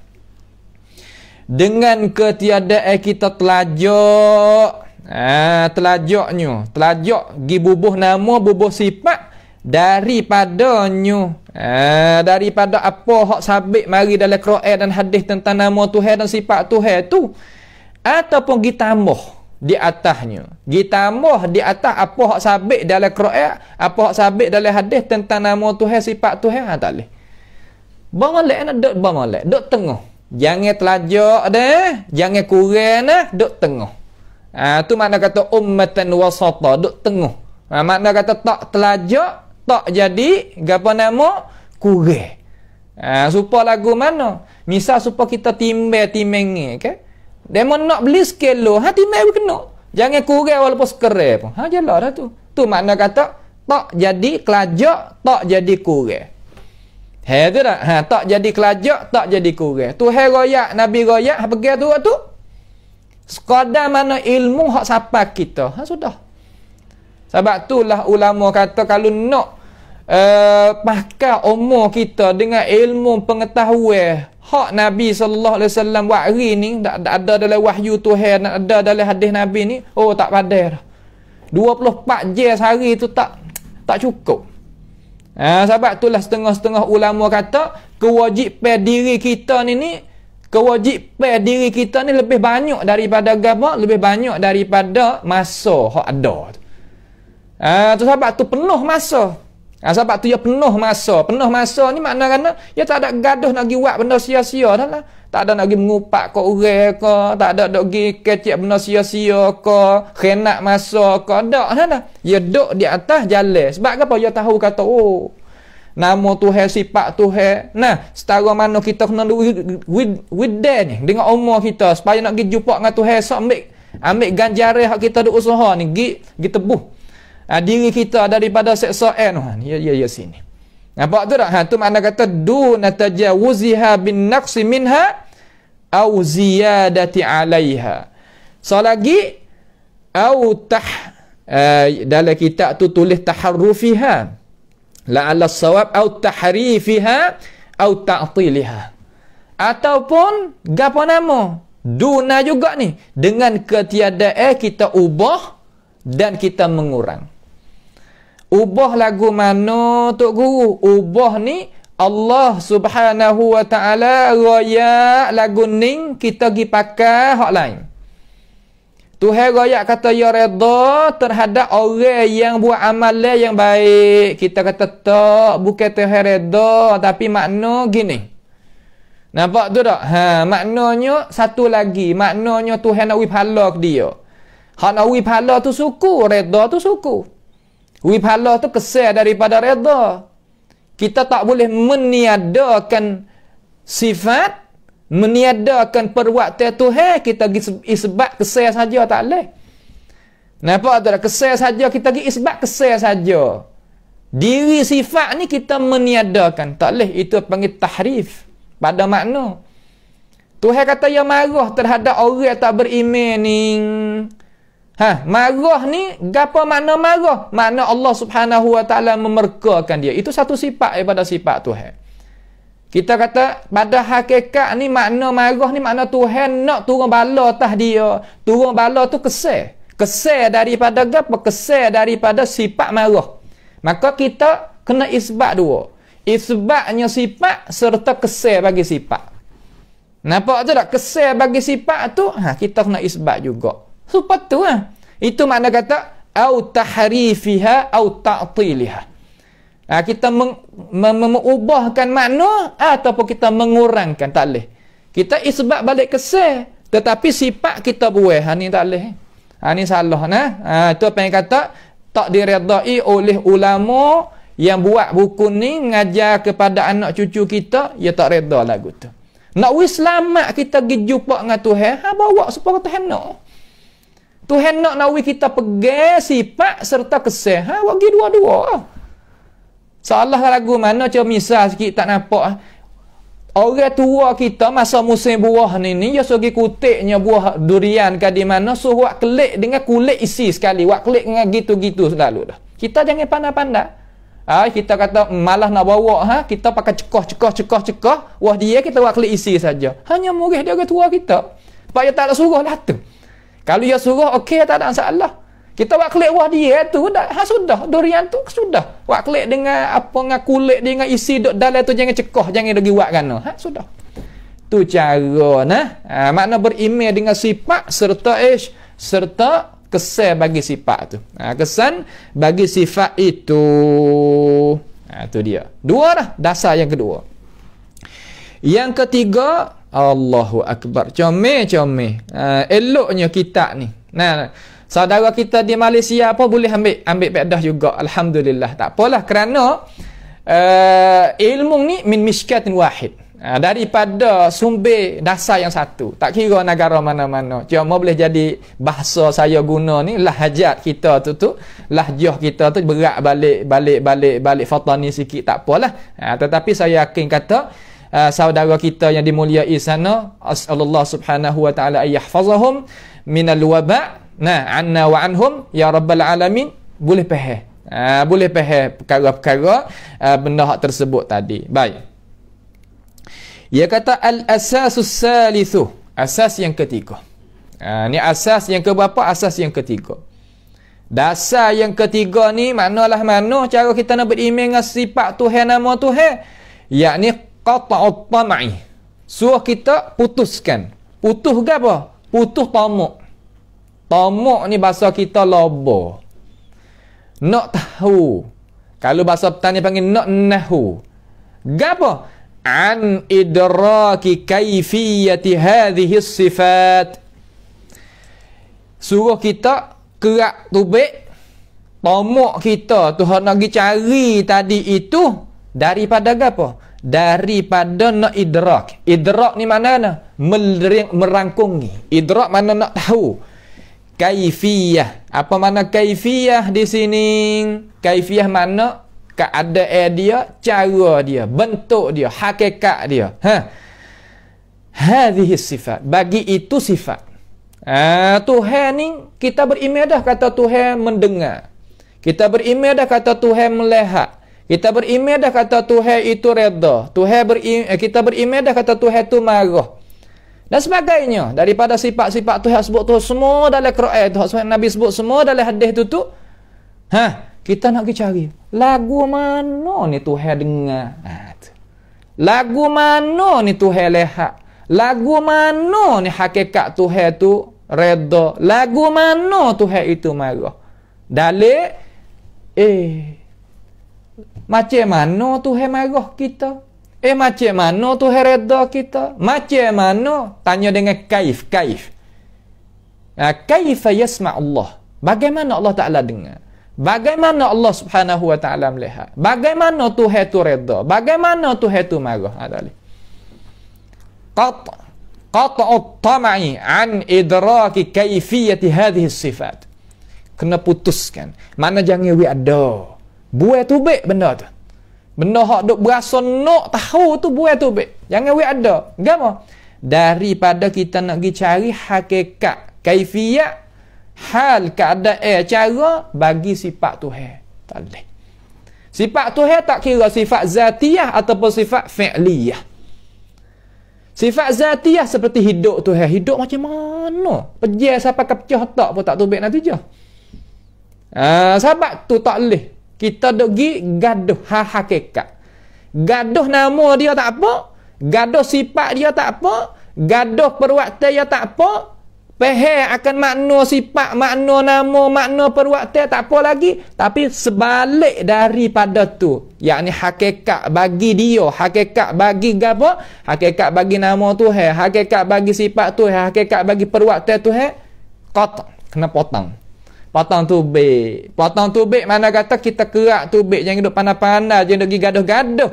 dengan ketiadaan kita telajak ah ha, telajaknya telajak gi bubuh nama bubuh sifat daripadanya Eh, daripada apa hak sabit mari dalam Quran dan hadis tentang nama Tuhan dan sifat Tuhan tu ataupun gitamoh di atasnya. Gitamoh di atas apa hak sabit dalam Quran, apa hak sabit dalam hadis tentang nama Tuhan sifat Tuhan ha, tak leh. Bangalek nak dok bangalek, dok tengah. Jangan telajak deh, jangan kurang nah, dok tengah. Ah ha, tu makna kata ummatan wasata, dok tengah. Ha, makna kata tak telajak tak jadi gapo nama kurang ha, supaya lagu mana misal supaya kita timbe timeng ke okay? demo nak beli sekelo ha timbe we kena jangan kurang walaupun sekere pun ha jelah dah tu tu makna kata tak jadi kelajak tak jadi kurang ha tu dah ha tak jadi kelajak tak jadi kurang tu hai raya nabi raya ha pergi tu tu sekadar mana ilmu hak sapa kita ha sudah sebab itulah ulama kata kalau nak Eh, pakai umur kita dengan ilmu pengetahuan hak Nabi sallallahu alaihi wasallam buat hari ni tak ada dalam wahyu Tuhan tak ada dalam hadis Nabi ni oh tak padai dah 24 jam sehari tu tak tak cukup ha, sebab itulah setengah-setengah ulama kata kewajipan diri kita ni ni kewajipan diri kita ni lebih banyak daripada agama lebih banyak daripada masa hak ada tu ha, tu sebab tu penuh masa Ha, sebab tu ia penuh masa. Penuh masa ni makna kerana ia tak ada gaduh nak pergi buat benda sia-sia dah lah. Tak ada nak pergi mengupak ke orang ke. Tak ada nak pergi kecik benda sia-sia ke. Khenak masa ke. Tak dah lah. Ia duduk di atas jalan. Sebab apa? Ia tahu kata, oh. Nama Tuhan, sifat Tuhan. Nah, setara mana kita kena with, with, with that ni. Dengan umur kita. Supaya nak pergi jumpa dengan Tuhan. So, ambil, ambil ganjaran yang kita ada usaha ni. Gi, gi tebuh ha, diri kita daripada seksa N. Ha, ya, ya, ya, sini. Nampak tu tak? Ha, tu makna kata, Du natajawuziha bin naqsi minha, au ziyadati alaiha. Selagi, au tah, uh, dalam kitab tu tulis taharrufiha. La ala sawab, au tahrifiha, au ta'tiliha. Ataupun, gapa nama? Duna juga ni. Dengan ketiadaan eh, kita ubah dan kita mengurang. Ubah lagu mana Tok Guru? Ubah ni Allah Subhanahu Wa Taala raya lagu ning kita gi pakai hak lain. Tuhan raya kata ya redha terhadap orang yang buat amalan yang baik. Kita kata tak bukan Tuhan redha tapi makna gini. Nampak tu tak? Ha, maknanya satu lagi. Maknanya Tuhan nak wipala ke dia. Hak nak wipala tu suku, redha tu suku. Wibhala tu kesal daripada redha. Kita tak boleh meniadakan sifat, meniadakan perbuatan Tuhan, kita pergi isbat kesal saja tak boleh. Kenapa tu dah kesal saja, kita pergi isbat kesal saja. Diri sifat ni kita meniadakan. Tak boleh, itu panggil tahrif. Pada makna. Tuhan kata yang marah terhadap orang yang tak beriman ni. Ha, marah ni gapo makna marah? Makna Allah Subhanahu Wa Taala memerkakan dia. Itu satu sifat daripada sifat Tuhan. Kita kata pada hakikat ni makna marah ni makna Tuhan nak turun bala atas dia. Turun bala tu kesal. Kesal daripada gapo? Kesal daripada sifat marah. Maka kita kena isbat dua. Isbatnya sifat serta kesal bagi sifat. Nampak tu tak? Kesal bagi sifat tu, ha, kita kena isbat juga. Sepat tu lah. Itu makna kata, au tahrifiha au ta'tiliha. Ha, kita meng, me, mengubahkan makna ataupun kita mengurangkan. Tak boleh. Kita isbab balik kesih. Tetapi sifat kita buih. Ha, ni tak boleh. Eh? Ha, salah. Nah. Ha, itu apa yang kata, tak diredai oleh ulama yang buat buku ni, ngajar kepada anak cucu kita, ya tak reda lagu tu. Nak wis kita pergi jumpa dengan Tuhan, ha, bawa supaya kata nak. No. Tuhan nak nawi kita pegang sifat serta kesih. Ha, bagi dua-dua. Salah lagu mana macam misal sikit tak nampak. Orang tua kita masa musim buah ni ni ya sogi kutiknya buah durian ke di mana so buat kelik dengan kulit isi sekali. Buat kelik dengan gitu-gitu selalu dah. Kita jangan pandai-pandai. Ah ha, kita kata hmm, malah nak bawa ha kita pakai cekoh cekoh cekoh cekoh wah dia kita buat kelik isi saja. Hanya murih dia orang tua kita. Sebab dia tak nak suruh lah tu. Kalau dia suruh, okey, tak ada masalah. Kita buat klik wah dia eh, tu, dah, ha, sudah. Durian tu, sudah. Buat klik dengan apa, dengan kulit dia, dengan isi dok dalam tu, jangan cekoh, jangan pergi buat kan. Ha, sudah. Tu cara, nah. Ha, makna berimel dengan sifat serta ish, serta kesan bagi sifat tu. Ha, kesan bagi sifat itu. Ha, tu dia. Dua dah, dasar yang kedua. Yang ketiga, Allahu Akbar. Comel, comel. Ha, uh, eloknya kita ni. Nah, saudara kita di Malaysia apa boleh ambil ambil pedah juga. Alhamdulillah. Tak apalah kerana uh, ilmu ni min miskatin wahid. Uh, daripada sumber dasar yang satu. Tak kira negara mana-mana. Cuma boleh jadi bahasa saya guna ni lahjat kita tu tu, lahjah kita tu berat balik balik balik balik fatani sikit tak apalah. Uh, tetapi saya yakin kata Ah, saudara kita yang dimuliai sana as'alullah subhanahu wa taala ayyahfazhum minal waba nah anna wa anhum ya rabbal alamin boleh pahal uh, boleh pahal perkara-perkara uh, benda hak tersebut tadi baik ia kata al-asasus salithu asas yang ketiga uh, ni asas yang keberapa asas yang ketiga Dasar yang ketiga ni manalah mana cara kita nak beriman dengan sifat Tuhan nama Tuhan yakni qata'u tamai. Suruh kita putuskan. Putus ke apa? Putus tamak. Tamak ni bahasa kita lobo. Nak tahu. Kalau bahasa petani panggil nak nahu. Gapo? An idraki kaifiyati hadhihi sifat. Suruh kita kerak tubik. Tamak kita tu nak pergi cari tadi itu daripada gapo? daripada nak idrak idrak ni mana nak Merang, merangkungi idrak mana nak tahu kaifiyah apa mana kaifiyah di sini kaifiyah mana keadaan dia cara dia bentuk dia hakikat dia ha hadhihi sifat bagi itu sifat ah tuhan ni kita berimeh kata tuhan mendengar kita berimeh kata tuhan melihat kita berimeh dah kata Tuhan itu reda. Tuhan berimeh, kita berimeh dah kata Tuhan itu marah. Dan sebagainya, daripada sifat-sifat Tuhan sebut tu semua dalam Quran tu, sebab Nabi sebut semua dalam hadis tu tu. Ha, kita nak pergi cari. Lagu mana ni Tuhan dengar? Ha, Lagu mana ni Tuhan lihat? Lagu mana ni hakikat Tuhan tu reda? Lagu mana Tuhan itu marah? Dalil eh macam mana Tuhan marah kita? Eh macam mana Tuhan reda kita? Macam mana? Tanya dengan kaif, kaif. Uh, kaif yasma Allah? Bagaimana Allah Ta'ala dengar? Bagaimana Allah Subhanahu Wa Ta'ala melihat? Bagaimana Tuhan tu reda? Bagaimana Tuhan tu marah? Ha, Adalah. Qat qat'u tamai an idraki kaifiyati hadhihi sifat. Kena putuskan. Mana jangan we ada tu tubik benda tu benda hak duk berasa nak tahu tu buai tubik jangan we ada gapo daripada kita nak pergi cari hakikat kaifiat hal keadaan eh, cara bagi sifat tuhan tak sifat tuhan tak kira sifat zatiah ataupun sifat fi'liyah Sifat zatiah seperti hidup tu eh. Hidup macam mana? Pejar siapa ke pecah tak pun tak tubik nanti je. Uh, sahabat tu tak boleh kita duk gi gaduh hal hakikat. Gaduh nama dia tak apa, gaduh sifat dia tak apa, gaduh perwakta dia tak apa. Pehe akan makna sifat, makna nama, makna perwakta tak apa lagi. Tapi sebalik daripada tu, yakni hakikat bagi dia, hakikat bagi gapo, hakikat bagi nama tu hai, hakikat bagi sifat tu hai, hakikat bagi perwakta tu hai, kotak, kena potong. Potong tubik. Potong tubik mana kata kita kerak tubik. Jangan duduk panah-panah. Jangan duduk gaduh-gaduh.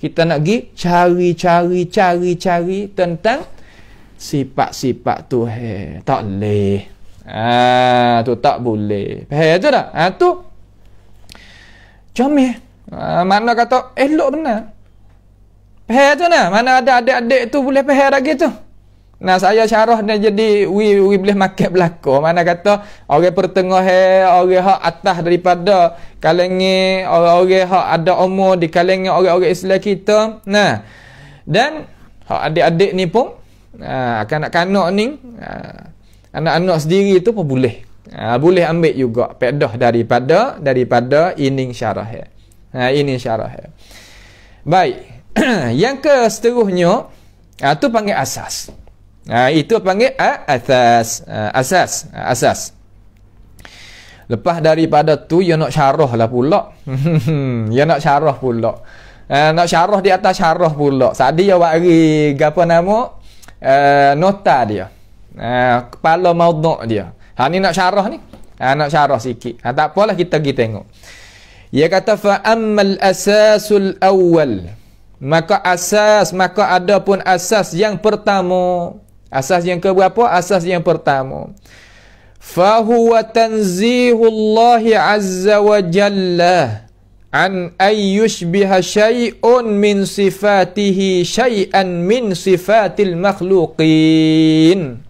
Kita nak pergi cari-cari-cari-cari tentang sifat-sifat tu. Hey, tak boleh. Ah, tu tak boleh. Hey, tu dah. Ah, tu. Comel. Ah, mana kata elok benar. Pahal tu nak. Mana ada adik-adik tu boleh pahal lagi tu. Nah saya syarah dia jadi wi wi boleh makan belako. Mana kata orang pertengah orang hak atas daripada kalengi orang-orang hak ada umur di kalengi orang-orang Islam kita. Nah. Dan hak adik-adik ni pun uh, nak kanak ni uh, anak-anak sendiri tu pun boleh. Uh, boleh ambil juga pedah daripada daripada ini syarah. Ha ini syarah. Baik. *clears throat* Yang ke seterusnya uh, ah, tu panggil asas. Ha, itu panggil asas. Ah, asas. Ah, asas. Lepas daripada tu, ia ya nak syarah lah pula. ia *laughs* ya nak syarah pula. Ha, nak syarah di atas syarah pula. Sadi ia buat lagi, apa nama? Uh, nota dia. Uh, kepala maudok dia. Ha, ni nak syarah ni. Ha, nak syarah sikit. Ha, tak apalah kita pergi tengok. Ia kata, fa'ammal asasul awal. Maka asas, maka ada pun asas Yang pertama. Asas yang keberapa? Asas yang pertama. Fahuwa tanzihullahi azza wa jalla an ay yushbiha shayun min sifatihi shayan min sifatil makhluqin.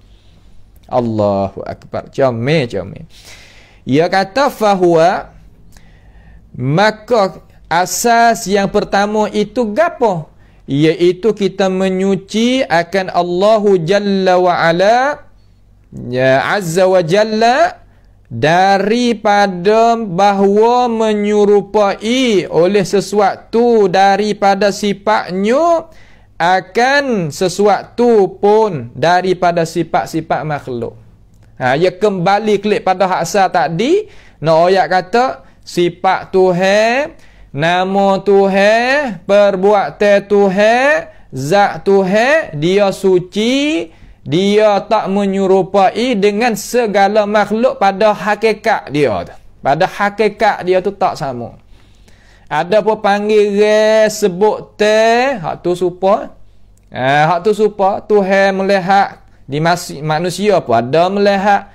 Allahu Akbar. Jami, jami. Ia kata fahuwa maka asas yang pertama itu gapo? iaitu kita menyuci akan Allah Jalla wa Ala ya Azza wa Jalla daripada bahawa menyerupai oleh sesuatu daripada sifatnya akan sesuatu pun daripada sifat-sifat makhluk. Ha, ia kembali klik pada hak asal tadi. Nak no, ayat kata, sifat Tuhan Nama Tuhan, perbuatan Tuhan, Zak Tuhe dia suci, dia tak menyerupai dengan segala makhluk pada hakikat dia tu. Pada hakikat dia tu tak sama. Ada pun panggil sebut te, hak tu supa. Eh, hak tu supa, Tuhan melihat di manusia pun ada melihat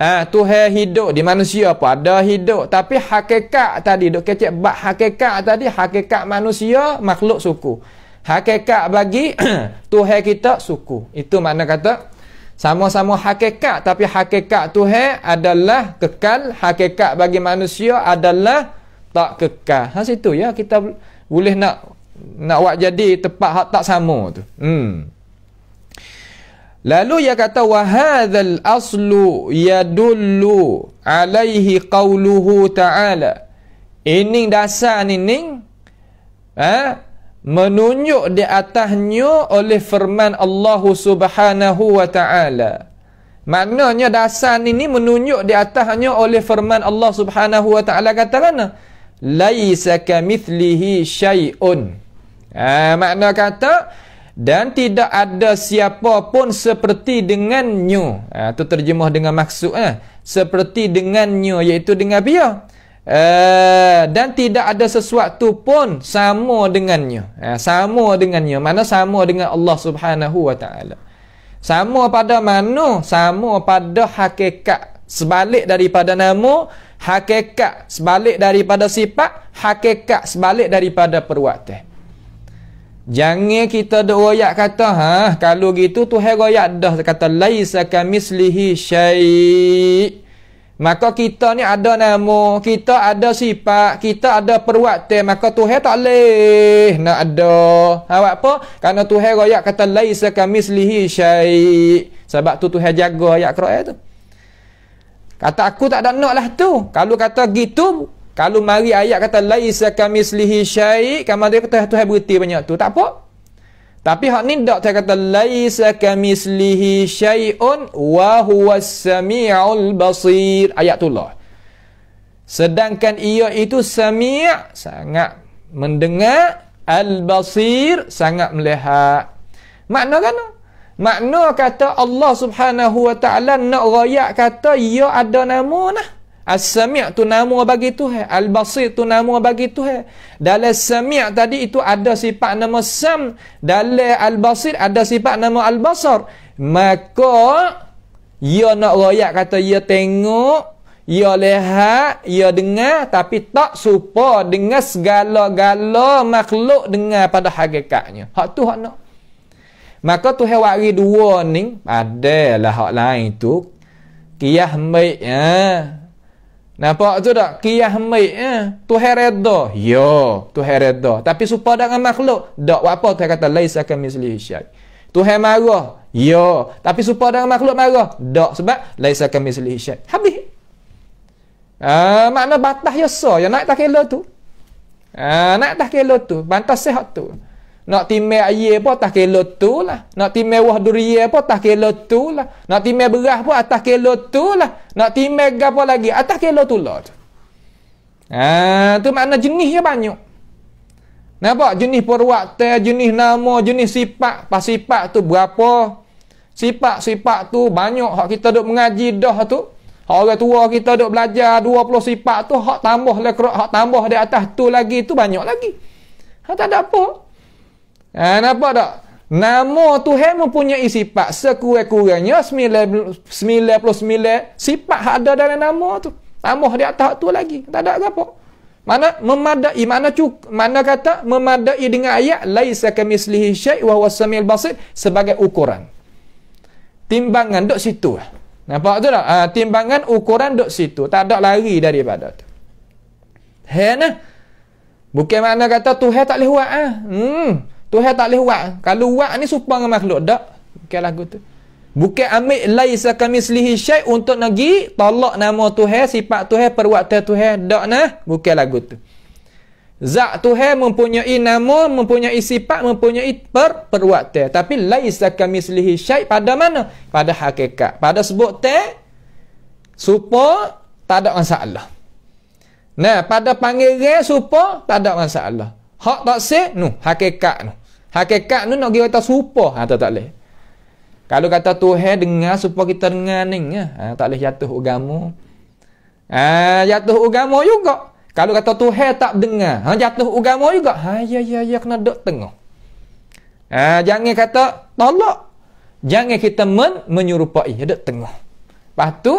Ah ha, Tuhan hidup di manusia pun ada hidup tapi hakikat tadi duk kecik. Bak hakikat tadi hakikat manusia makhluk suku. Hakikat bagi *clears throat* Tuhan kita suku. Itu makna kata sama-sama hakikat tapi hakikat Tuhan adalah kekal, hakikat bagi manusia adalah tak kekal. Ha situ ya kita boleh nak nak buat jadi tepat hak tak sama tu. Hmm. Lalu ia kata wahadhal aslu yadullu alaihi qauluhu ta'ala. Ini dasar ni ning ha? menunjuk di atasnya oleh firman Allah Subhanahu wa taala. Maknanya dasar ini menunjuk di atasnya oleh firman Allah Subhanahu wa taala kata mana? Laisa kamithlihi syai'un. Ah ha, makna kata dan tidak ada siapa pun seperti dengannya itu ah, ha, terjemah dengan maksud eh? seperti nyu, iaitu dengan biar. Uh, ya? eh, dan tidak ada sesuatu pun sama dengannya uh, sama dengan nyu mana sama dengan Allah Subhanahu wa taala sama pada mana sama pada hakikat sebalik daripada nama hakikat sebalik daripada sifat hakikat sebalik daripada perbuatan Jangan kita ada royak kata, ha, kalau gitu tu hai royak dah kata laisa kamislihi syai'. Maka kita ni ada nama, kita ada sifat, kita ada perbuatan, maka Tuhan tak leh nak ada. Ha buat apa? Karena Tuhan royak kata laisa kamislihi syai'. Sebab tu Tuhan jaga ayat Quran tu. Kata aku tak ada nak lah tu. Kalau kata gitu, kalau mari ayat kata laisa kamislihi syai' kamu dia kata Tuhan berhenti banyak tu tak apa. Tapi hak ni dak saya kata laisa kamislihi syai'un wa huwas samiul basir ayat tu lah. Sedangkan ia itu samia sangat mendengar al-basir sangat melihat. Makna kan? Makna kata Allah Subhanahu wa taala nak rayak kata ia ya ada nama nah. As-Sami' tu nama bagi Tuhan. Al-Basir tu nama bagi Tuhan. Dalam Sami' tadi itu ada sifat nama Sam. Dalam Al-Basir ada sifat nama Al-Basar. Maka, ia ya nak rakyat kata, ia ya tengok, ia ya lihat, ia dengar, tapi tak supa dengan segala-gala makhluk dengar pada hakikatnya. Hak tu hak nak. Maka tu hewari dua ni, lah hak lain tu. Kiyah baik, ya. Eh? Nampak tu tak? Kiyah mik eh? Ya. Tu heredo. yo, tu heredo. Tapi supaya dengan makhluk. Tak, apa tu kata lais akan misli syai. Tu hai marah. Ya, tapi supaya dengan makhluk marah. Tak, sebab lais akan misli syai. Habis. Ah, uh, makna batas ya so. Ya nak tak kelo tu. Ah, uh, nak tak kelo tu. Bantah sehat tu. Nak timai ayah pun atas kilo tu lah. Nak timai wah durian pun atas kilo tu lah. Nak timai berah pun atas kilo tu lah. Nak timai gapa lagi atas kilo tu lah tu. Ha, tu makna jenisnya banyak. Nampak? Jenis perwakta, jenis nama, jenis sipak Pas sifat tu berapa? sipak sipak tu banyak. Hak kita duk mengaji dah tu. Hak Orang tua kita duk belajar 20 sipak tu. Hak tambah lekrok, lah hak tambah di atas tu lagi tu banyak lagi. Hak tak ada apa. Ha, nampak tak? Nama Tuhan mempunyai sifat sekurang-kurangnya 99 sifat yang ada dalam nama tu. Tambah dia atas tu lagi. Tak ada apa. Mana memadai mana cuk mana kata memadai dengan ayat laisa kamislihi syai wa huwa basit sebagai ukuran. Timbangan dok situ. Nampak tu tak? Ha, timbangan ukuran dok situ. Tak ada lari daripada tu. Hei nah. Eh? Bukan mana kata Tuhan tak boleh buat ah. Ha? Hmm. Tuhan tak boleh buat. Kalau buat ni supaya dengan makhluk dak. Bukan lagu tu. Bukan ambil laisa kami selihi syai untuk nagi tolak nama Tuhan, sifat Tuhan, perbuatan Tuhan dak nah. Bukan lagu tu. Zak Tuhan mempunyai nama, mempunyai sifat, mempunyai per perbuatan. Tapi laisa kami selihi syai pada mana? Pada hakikat. Pada sebut te supo tak ada masalah. Nah, pada panggil supo tak ada masalah. Hak tak sih? Nuh, hakikat nuh. Hakikat tu nak pergi kata serupa. Ha, tak, boleh. Kalau kata Tuhan dengar supaya kita dengar ni. Ya. Ha, tak boleh jatuh ugamu. Ha, jatuh ugamu juga. Kalau kata Tuhan tak dengar. Ha, jatuh agama juga. Ha, ya, ya, ya. Kena duduk tengah. Ha, jangan kata tolak. Jangan kita men menyerupai. Ya, duduk tengah. Lepas tu,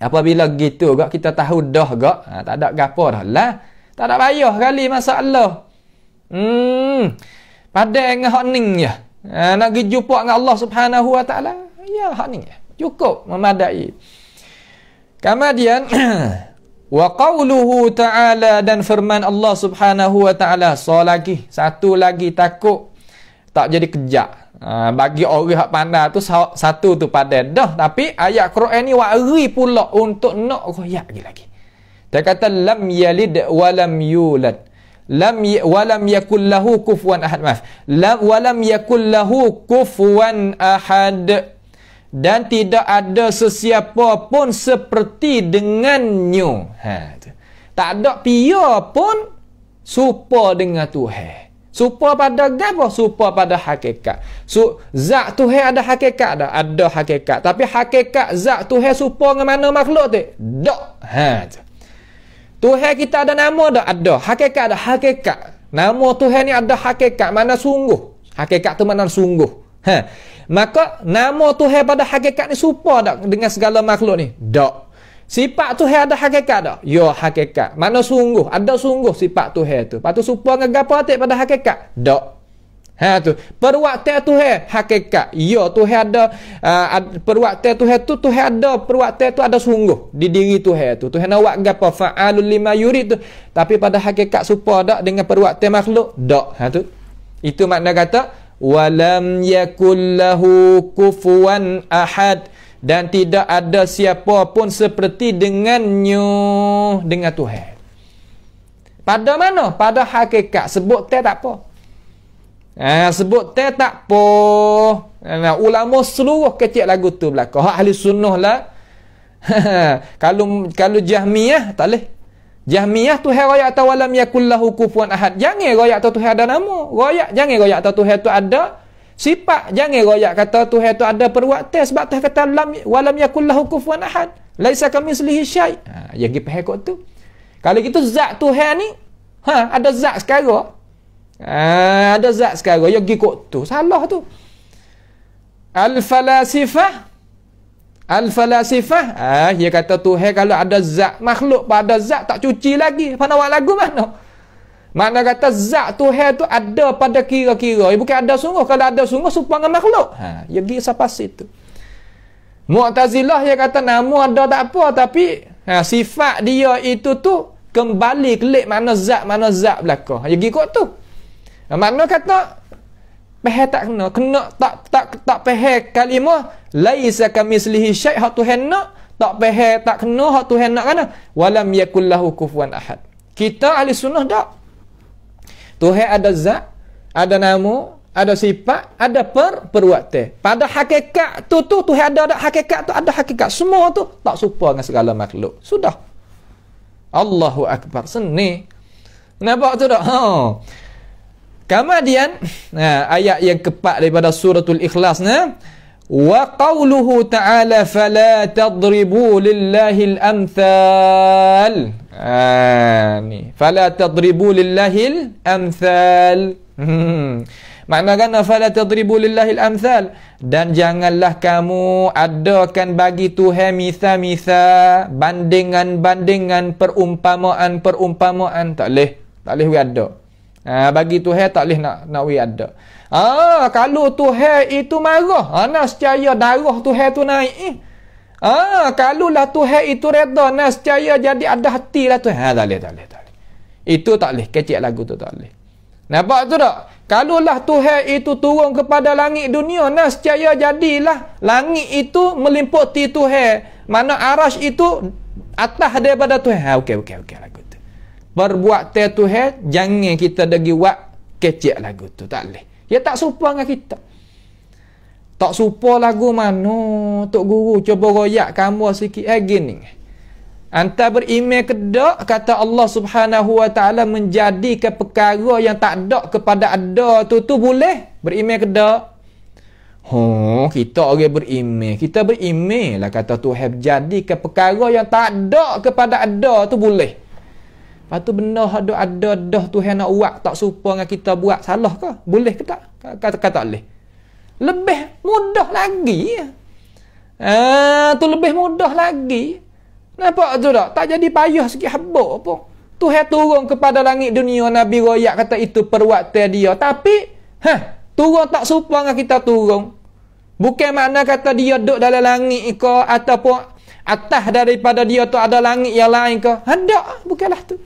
apabila gitu gak kita tahu dah gak ha, tak ada gapur dah lah tak ada payah kali masalah hmm Padahal dengan hak ning ya. nak pergi jumpa dengan Allah Subhanahu Wa Taala, ya hak ning ya. Cukup memadai. Kemudian *clears throat* wa qawluhu ta'ala dan firman Allah Subhanahu Wa Taala, so lagi satu lagi takut tak jadi kejak. Ha, bagi orang hak pandai tu satu tu padan dah tapi ayat Quran ni wari pula untuk nak royak lagi. Dia kata lam yalid walam yulad lam ya, walam yakul lahu kufuwan ahad maaf lam walam yakul lahu kufuwan ahad dan tidak ada sesiapa pun seperti dengannya ha tak ada pia pun supa dengan tuhan supa pada apa supa pada hakikat so zat tuhan ada hakikat ada ada hakikat tapi hakikat zat tuhan supa dengan mana makhluk tu dak ha tu. Tuhan kita ada nama dah ada. Hakikat ada hakikat. Nama Tuhan ni ada hakikat. Mana sungguh. Hakikat tu mana sungguh. Ha. Maka nama Tuhan pada hakikat ni supa tak dengan segala makhluk ni? Tak. Sifat Tuhan ada hakikat tak? yo ya, hakikat. Mana sungguh? Ada sungguh sifat Tuhan tu. Lepas tu supa dengan gapa pada hakikat? Tak. Ha tu. Perwaktu tu he hakikat. Ya tu he ada uh, perwaktu tu he tu tu ada perwaktu tu ada sungguh di diri tu tu. Tu he nak gapo fa'alul lima yurid tu. Tapi pada hakikat supa dak dengan perwaktu makhluk? Dak. Ha tu. Itu makna kata walam yakullahu kufuwan ahad dan tidak ada siapa pun seperti nyu dengan Tuhan. Pada mana? Pada hakikat sebut teh tak apa. Ah sebut te tak po. Uh, ulama seluruh kecil lagu tu belaka. Hak ahli sunnah lah. *laughs* kalau kalau Jahmiyah tak leh. Jahmiyah tu hai royak atau walam yakullahu kufuan ahad. Jangan royak atau Tuhan ada nama. Royak jangan royak atau Tuhan tu ada sifat. Jangan royak kata Tuhan tu ada perwaktu sebab Tuhan kata lam walam yakullahu kufuan ahad. Laisa kami selihi syai. Ha, ya pergi pahai tu. Kalau kita zat Tuhan ni, ha, ada zat sekarang. Ah, ada zat sekarang yang pergi kot tu. Salah tu. Al-falasifah. Al-falasifah. Ah, dia kata tu, hey, kalau ada zat makhluk pada zat tak cuci lagi. Pada awak lagu mana? Mana kata zat tu, hey, tu ada pada kira-kira. Ia bukan ada sungguh. Kalau ada sungguh, supaya dengan makhluk. Ha, dia pergi sepas itu. Mu'tazilah dia kata nama ada tak apa tapi ha, sifat dia itu tu kembali kelik mana zat mana zat belaka. Dia pergi kot tu. Makna kata Pehe tak kena, kena tak tak tak pehe kalimah laisa kami selihi syai hak Tuhan nak tak pehe tak kena hak Tuhan nak kena walam yakullahu kufuan ahad. Kita ahli sunnah tak. Tuhan ada zat, ada nama, ada sifat, ada per perwaktu. Pada hakikat tu tu Tuhan ada ada hakikat tu ada hakikat semua tu tak serupa dengan segala makhluk. Sudah. Allahu akbar. Seni. Nampak tu tak? Ha. Huh. Kemudian *laughs* nah, ayat yang keempat daripada suratul ikhlas ni wa qawluhu ta'ala fala tadribu lillahi al-amthal. Ha ni fala tadribu lillahi al-amthal. Hmm. Makna kan fala tadribu lillahi al-amthal dan janganlah kamu adakan bagi Tuhan misal-misal bandingan-bandingan perumpamaan-perumpamaan tak leh. Tak leh we ada. Ha, bagi Tuhan tak boleh nak nak we ada. Ha, kalau Tuhan itu marah, ha, nak secaya darah Tuhan itu naik. Eh. Ha, kalau lah Tuhan itu reda, nak secaya jadi ada hati lah Tuhan. Ha, tak boleh, tak boleh, tak boleh. Itu tak boleh. Kecil lagu tu tak boleh. Nampak tu tak? Kalau lah Tuhan itu turun kepada langit dunia, nak secaya jadilah langit itu melimputi Tuhan. Mana arash itu atas daripada Tuhan. Ha, okey, okey, okey lagu berbuat teh tu he, jangan kita degi buat kecil lagu tu tak boleh dia tak serupa dengan kita tak serupa lagu mana tok guru cuba royak kamu sikit eh gini anta berime kedak kata Allah subhanahu wa ta'ala menjadikan perkara yang tak ada kepada ada tu tu boleh berime kedak Oh, kita orang berime. Kita berime lah kata Tuhan. Jadikan perkara yang tak ada kepada ada tu boleh. Lepas tu benda ada ada dah Tuhan nak buat tak serupa dengan kita buat salah ke? Boleh ke tak? Kata kata boleh. Lebih mudah lagi. Ah, tu lebih mudah lagi. Nampak tu tak? Tak jadi payah sikit habuk pun. Tuhan turun kepada langit dunia Nabi Royak kata itu perwaktu dia. Tapi, ha, turun tak serupa dengan kita turun. Bukan makna kata dia duduk dalam langit ke ataupun atas daripada dia tu ada langit yang lain ke. Hendak, bukanlah tu.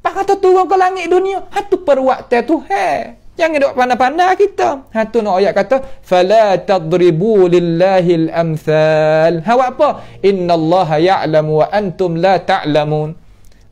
Pak kata turun ke langit dunia. Hatu perwakta tu. Hei. yang duk pandai-pandai kita. Hatu nak ayat kata, فَلَا تَضْرِبُوا al-amthal, Hawa apa? Inna إِنَّ اللَّهَ wa antum la ta'lamun.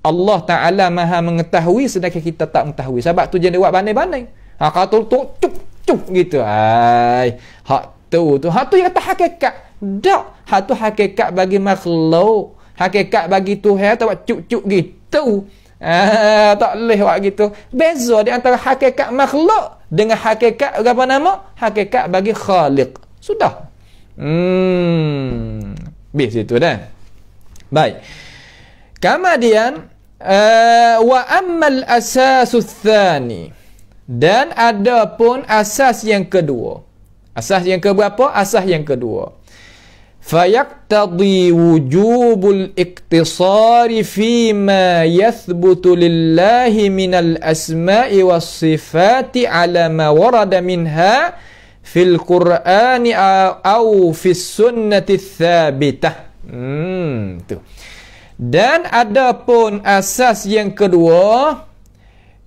Allah Ta'ala maha mengetahui sedangkan kita tak mengetahui. Sebab tu jangan buat banai-banai. Ha, katul tu, cuk, cuk, gitu. Hai, hak tu tu. Hak tu yang kata hakikat. Tak. Hak tu hakikat bagi makhluk. Hakikat bagi Tuhan tak buat cuk, cuk, gitu. Ah, tak boleh buat gitu. Beza di antara hakikat makhluk dengan hakikat apa nama? Hakikat bagi khaliq. Sudah. Hmm. bih itu dah. Baik. Kemudian eh, wa ammal asasus thani. Dan ada pun asas yang kedua. Asas yang keberapa? Asas yang kedua. فيقتضي وجوب الاقتصار فيما يثبت لله من الأسماء والصفات على ما ورد منها في القرآن أو في السنة الثابتة hmm, Dan ada pun asas yang kedua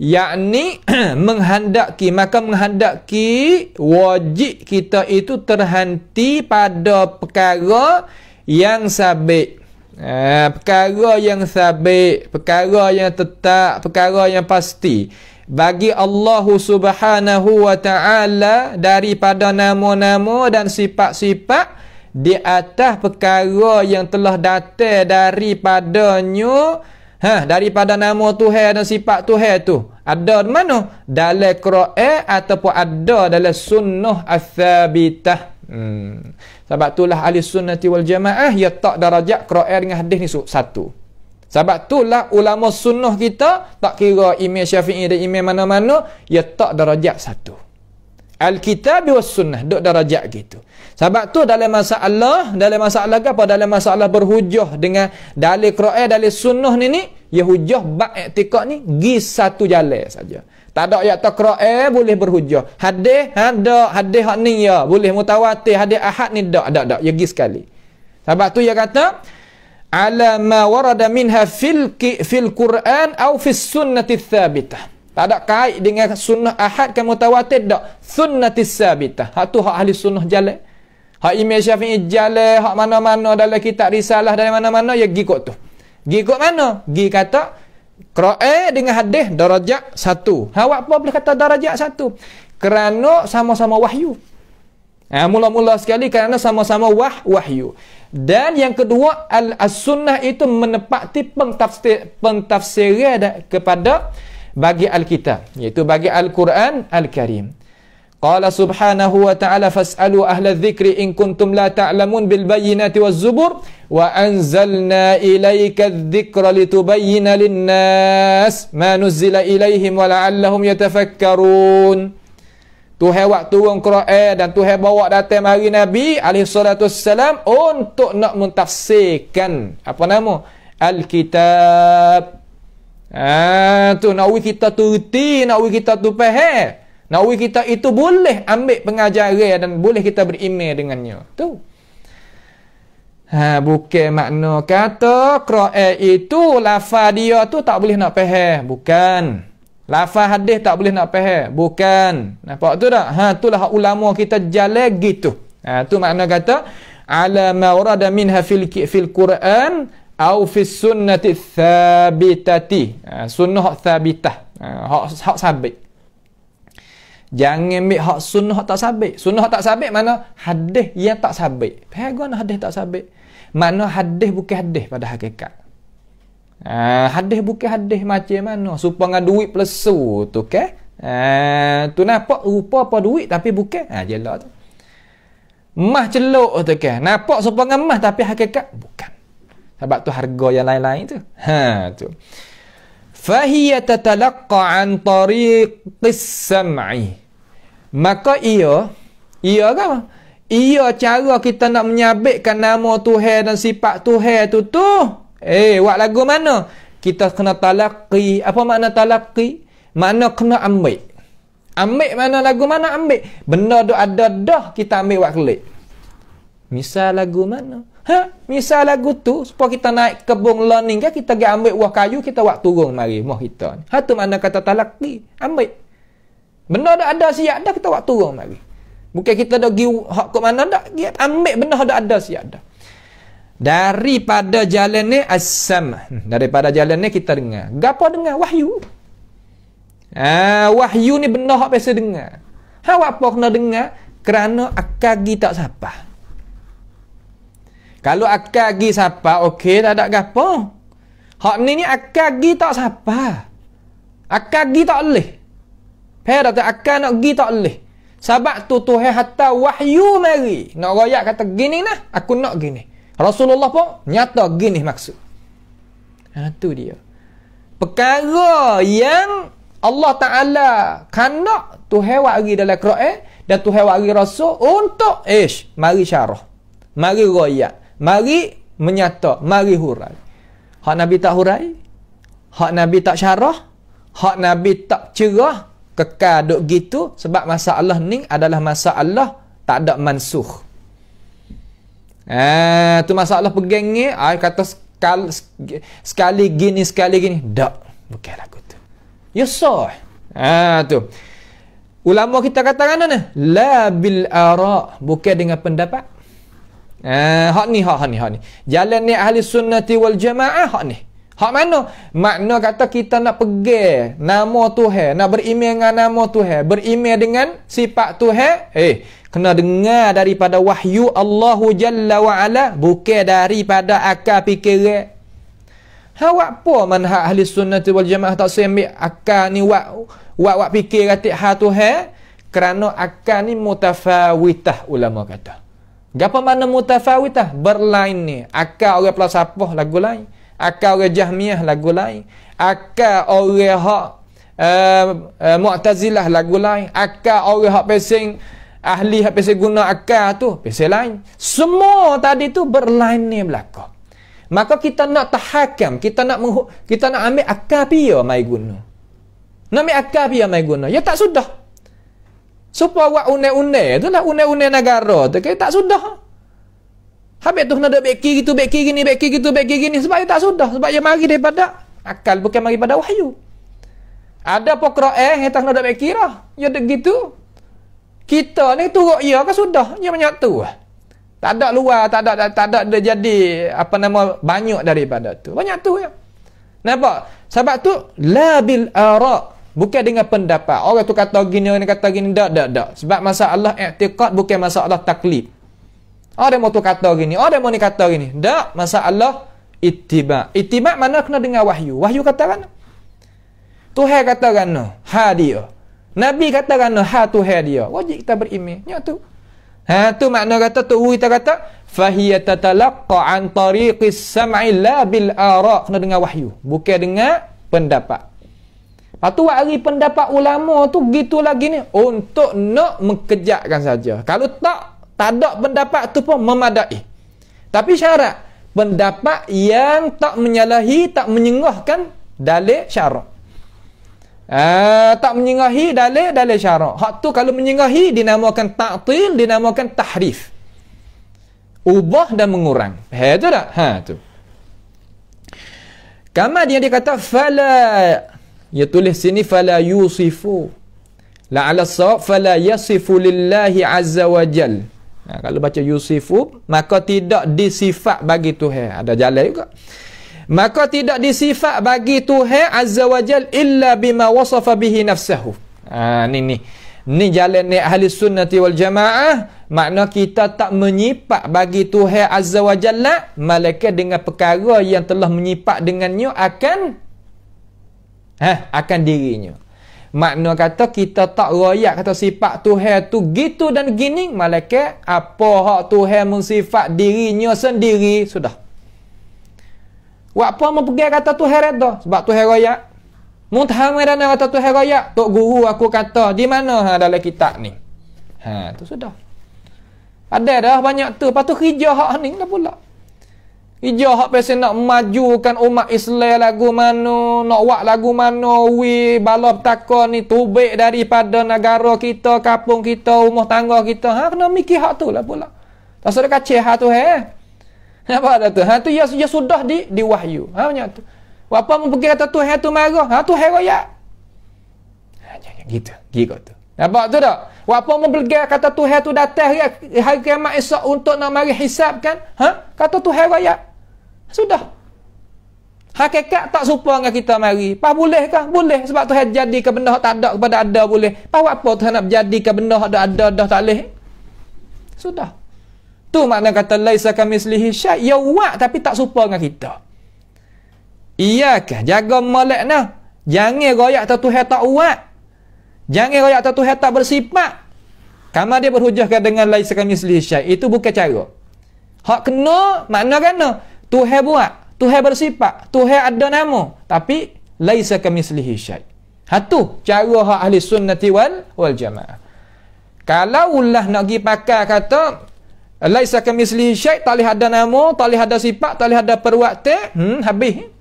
yakni *clears throat* menghendaki maka menghendaki wajib kita itu terhenti pada perkara yang sabit eh, perkara yang sabit perkara yang tetap perkara yang pasti bagi Allah Subhanahu wa taala daripada nama-nama dan sifat-sifat di atas perkara yang telah datang daripadanya ha daripada nama Tuhan dan sifat Tuhan tu, tu. Ada di mana? Dalam Quran ataupun ada dalam sunnah al-thabitah. Hmm. Sebab itulah ahli sunnati wal jamaah ia ya tak darajat Quran dengan hadis ni satu. Sebab itulah ulama sunnah kita tak kira imam syafi'i dan imam mana-mana ya tak darajat satu. Al-kitab wa sunnah dok darajat gitu. Sebab tu dalam masalah, dalam masalah apa? Dalam masalah berhujah dengan dalil Quran, dalil sunnah ni ni, Yahujah bak iktikad ni gi satu jalan saja. Tak ada ayat takra eh, boleh berhujah. Hadis ada, ha, hadis hak ni ya, boleh mutawatir hadis ahad ni tak, tak, tak. Ya gi sekali. Sebab tu ya kata ala ma warada minha fil fil Quran au fis sunnati thabitah. Tak ada kait dengan sunnah ahad ke mutawatir tak. Sunnati thabitah. Hak tu hak ahli sunnah jalan. Hak Imam Syafi'i jalan, hak mana-mana dalam kitab risalah dari mana-mana ya gi kok tu. Gi ikut mana? Gi kata Kera'i dengan hadis darajat satu. Awak ha, pun boleh kata darajat satu. Kerana sama-sama wahyu. Ha, mula-mula sekali kerana sama-sama wah wahyu. Dan yang kedua, al-sunnah itu menepati pentafsir, pentafsiran kepada bagi Alkitab. Iaitu bagi Al-Quran, Al-Karim. Qala subhanahu wa ta'ala fas'alu ahla dhikri in kuntum la ta'lamun bil bayinati wa zubur wa anzalna ilayka dhikra litubayina linnas ma nuzila ilayhim wa la'allahum yatafakkarun Tuhai waktu orang Quran dan Tuhai bawa datang hari Nabi AS untuk nak mentafsirkan apa nama? Alkitab Ah ha, tu nak kita tu reti, nak kita tu faham. Nawi kita itu boleh ambil pengajaran dan boleh kita berimeh dengannya. Tu. Ha, bukan makna kata Kro'e eh, itu lafaz dia tu tak boleh nak faham. Bukan. Lafaz hadis tak boleh nak faham. Bukan. Nampak tu tak? Ha itulah ulama kita jalan gitu. Ha tu makna kata ala ma urada minha fil fil Quran au fi sunnati tsabitati. Ha, sunnah tsabitah. Ha hak, hak sabit. Jangan ambil hak sunnah tak sabit. Sunnah tak sabit mana? Hadis yang tak sabit. Pegang hadis tak sabit. Mana hadis bukan hadis pada hakikat. Uh, hadis bukan hadis macam mana? Supaya dengan duit pelesu tu ke? Okay? Uh, ha, tu nampak rupa apa duit tapi bukan. Ha, jelak tu. Mah celuk tu ke? Okay? Nampak supaya dengan mah tapi hakikat? Bukan. Sebab tu harga yang lain-lain tu. Ha, tu. فهي تتلقى عن طريق Maka ia, ia ke? Ia cara kita nak menyabitkan nama Tuhan dan sifat Tuhan tu tu. Eh, buat lagu mana? Kita kena talaki. Apa makna talaki? Mana kena ambil. Ambil mana lagu mana ambil. Benda tu ada dah kita ambil buat kelip. Misal lagu mana? Ha? Misal lagu tu, supaya kita naik kebun learning kan? Kita pergi ambil buah kayu, kita buat turun mari. Mah kita. Ha tu makna kata talaki. Ambil. Benda dah ada siap dah kita buat turun mari. Bukan kita dah pergi hak ke mana dah, dia ambil benda dah ada siap dah. Daripada jalan ni asam. Hmm, daripada jalan ni kita dengar. Gapo dengar wahyu? Ah, wahyu ni benda hak biasa dengar. Ha apa kena dengar? Kerana akal gi tak siapa. Kalau akal gi siapa, okey tak ada gapo. Hak ni ni akal gi tak siapa. Akal gi tak leh. Faham tak? akan nak pergi tak boleh. Sebab tu Tuhan hatta wahyu mari. Nak rakyat kata gini lah. Aku nak gini. Rasulullah pun nyata gini maksud. Ha, tu dia. Perkara yang Allah Ta'ala kanak Tuhan buat lagi dalam Quran dan Tuhan buat lagi Rasul untuk ish, mari syarah. Mari rakyat. Mari menyata. Mari hurai. Hak Nabi tak hurai. Hak Nabi tak syarah. Hak Nabi tak cerah kekal duk gitu sebab masalah ni adalah masalah tak ada mansuh. Eh, tu masalah pegang ni, ai ha, kata sekali, sekali gini sekali gini. Dak, bukan lagu tu. You ya, saw. Eh, ha, tu. Ulama kita kata kan ni? La bil ara, bukan dengan pendapat. Eh, hak ni, hak ni, hak ni. Jalan ni ahli sunnati wal jamaah, hak ni. Ha, ni. Hak mana? Makna kata kita nak pergi nama Tuhan, nak berimej dengan nama Tuhan, berimej dengan sifat Tuhan, eh kena dengar daripada wahyu Allahu Jalla wa Ala bukan daripada akal fikiran. Ha wak apa man hak ahli sunnah wal jamaah tak sembik akal ni wak wak wak fikir kata ha Tuhan kerana akal ni mutafawitah ulama kata. Gapa mana mutafawitah? Berlain ni. Akal orang pelasapah lagu Lagu lain akal orang Jahmiyah lagu lain akal orang hak uh, uh, Mu'tazilah lagu lain akal orang hak pesing ahli hak pesing guna akal tu pesing lain semua tadi tu berlainan belaka maka kita nak tahakam kita nak menghu- kita nak ambil akal pia mai guna nak ambil akal pia mai guna ya tak sudah Supaya buat unai-unai tu lah unai-unai negara tu. Kaya tak sudah. Habis tu kena duduk beki gitu, beki gini, beki gitu, beki gini. Sebab dia tak sudah. Sebab dia mari daripada akal. Bukan mari daripada wahyu. Ada pokro eh kita tak kena duduk beki lah. Ya, gitu. Kita ni turut ya kan sudah. Dia ya, banyak tu. Tak ada luar, tak ada, tak, ada dia jadi apa nama banyak daripada tu. Banyak tu ya. Nampak? Sebab tu, la bil arak. Bukan dengan pendapat. Orang tu kata gini, orang kata gini. Tak, tak, tak. Sebab masalah iktiqat bukan masalah taklid. Ada yang mahu kata gini, ada yang mahu ni kata gini. Tak, Allah itibak. Itibak mana kena dengar wahyu. Wahyu kata kan? Tuhai kata kan? Ha dia. Nabi kata kan? Ha tuhai dia. Wajib kita berimil. Ya tu. Ha tu makna kata tu kita kata fahiya tatalaqqa an tariqis sam'i bil ara kena dengar wahyu bukan dengar pendapat. Patu hari pendapat ulama tu gitu lagi ni untuk nak mengkejakkan saja. Kalau tak tak ada pendapat tu pun memadai tapi syarat pendapat yang tak menyalahi tak menyengahkan dalil syarak uh, tak menyengahi dalil dalil syarak hak tu kalau menyengahi dinamakan ta'til dinamakan tahrif ubah dan mengurang ha tu tak ha tu kama dia dikata fala ya tulis sini fala yusifu la ala sawab fala yasifu lillahi azza wa jalla Ha, kalau baca Yusifu, maka tidak disifat bagi Tuhan. Ada ha, jalan juga. Maka tidak disifat bagi Tuhan Azza wa Jal illa bima wasafa bihi nafsahu. Ha, ni ni. Ni jalan ni ahli sunnati wal jamaah. Makna kita tak menyipat bagi Tuhan Azza wa Jalla. Malaika dengan perkara yang telah menyipat dengannya akan ha, akan dirinya. Makna kata kita tak royak kata sifat Tuhan tu gitu dan gini malaikat apa hak Tuhan mensifat dirinya sendiri sudah. Wapo mau pergi kata Tuhan redha sebab Tuhan royak. Mun tahu dan kata Tuhan royak, tok guru aku kata di mana ha dalam kitab ni. Ha tu sudah. Ada dah banyak tu, lepas tu kerja hak ni dah pula. Ijah hak pasal nak majukan umat Islam lagu mana, nak buat lagu mana, we bala petaka ni tubik daripada negara kita, kapung kita, rumah tangga kita. Ha kena mikir hak tu lah pula. Tak sudah kacih hak tu he. *laughs* Apa dah tu? Ha tu ya, ya sudah di di wahyu. Ha banyak tu. Apa mun pergi kata Tuhan tu marah? Ha tu hero ya. Ha gitu. gigot tu. Apa tu tak? Apa mun pergi kata Tuhan tu datang hari kiamat esok untuk nak mari hisab kan? Ha? Kata tu hero ya. Sudah. Hakikat tak serupa dengan kita mari. Apa boleh kah? Boleh. Sebab tu hendak jadi ke benda tak ada kepada ada boleh. Apa apa Tuhan nak jadi ke benda ada ada dah tak boleh? Sudah. Tu makna kata laisa kami selihi syai. Ya wak tapi tak serupa dengan kita. Iyakah? Jaga malak nah. Jangan royak tak Tuhan tak wak. Jangan royak tak Tuhan tak bersifat. Kama dia berhujahkan dengan laisa kami selihi syai. Itu bukan cara. Hak kena, makna kena. Tuhan buat, Tuhan bersifat, Tuhan ada nama, tapi laisa kemislihi syait. Hatu tu cara hak ahli sunnati wal wal jamaah. Kalau ulah nak gi pakai kata laisa kemislihi syait tak leh ada nama, tak leh ada sifat, tak leh ada perwaktan, hmm habis.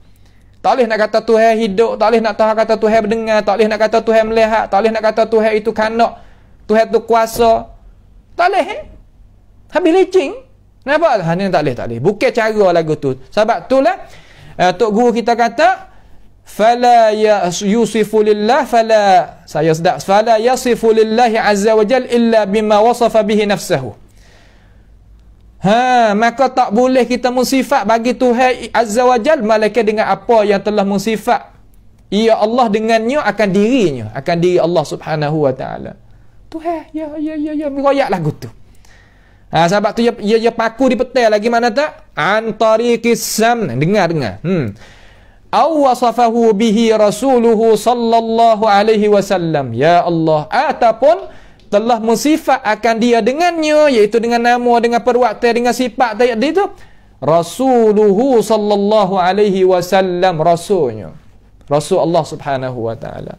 Tak leh nak kata Tuhan hidup, tak leh nak tahu kata Tuhan mendengar, tak leh nak kata Tuhan melihat, tak leh nak kata Tuhan itu kanak, Tuhan tu kuasa. Tak leh. Eh? Habis licin. Kenapa hanya tak boleh tak boleh? Bukan cara lagu tu. Sebab itulah uh, eh, tok guru kita kata fala ya-, yusifu lillah fala saya sedap. fala yasifu lillah azza wa jalla illa bima wasafa bihi nafsahu. Ha, maka tak boleh kita mensifat bagi Tuhan Azza wa Jal malaikat dengan apa yang telah mensifat ia Allah dengannya akan dirinya akan diri Allah Subhanahu wa taala. Tuhan, ya ya ya ya, ya. royaklah gitu. Ah ha, sebab tu ia, ia, paku di petai lagi mana tak? Antariqis sam. Dengar dengar. Hmm. Aw wasafahu bihi rasuluhu sallallahu alaihi wasallam. Ya Allah. Ataupun telah mensifat akan dia dengannya iaitu dengan nama dengan perwakta dengan sifat dia itu rasuluhu sallallahu alaihi wasallam rasulnya rasul Allah subhanahu wa taala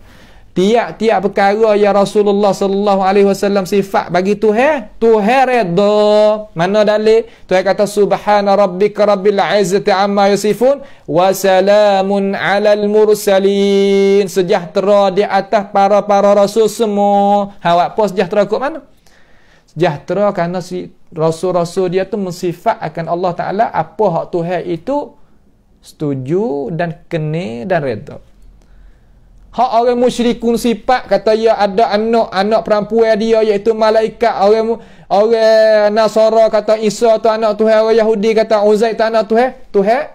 tiap-tiap perkara ya Rasulullah sallallahu alaihi wasallam sifat bagi Tuhan Tuhan redha mana dalil Tuhan kata subhana rabbika rabbil izzati amma yasifun wa salamun alal mursalin sejahtera di atas para-para rasul semua hawa pos sejahtera kat mana sejahtera kerana si rasul-rasul dia tu mensifat akan Allah taala apa hak Tuhan itu setuju dan kene dan redha Hak orang musyrikun sifat kata ia ya, ada anak anak perempuan dia iaitu malaikat orang orang Nasara kata Isa tu anak Tuhan orang Yahudi kata Uzair tu anak Tuhan Tuhan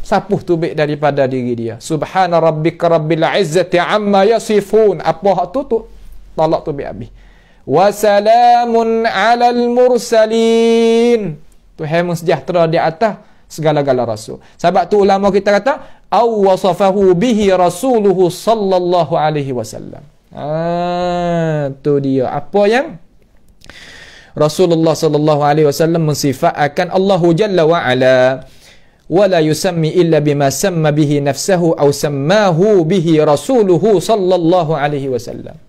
sapuh tu baik daripada diri dia subhana rabbika rabbil izzati amma yasifun apa hak tu tu talak tu baik habis wa salamun alal mursalin Tuhan mensejahtera di atas segala-gala rasul. Sebab tu ulama kita kata أو وصفه به رسوله صلى الله عليه وسلم آه، itu dia. Apa yang Rasulullah sallallahu alaihi wasallam mensifatkan Allah jalla wa ala ولا يسمي إلا بما سمى به نفسه أو سماه به رسوله صلى الله عليه وسلم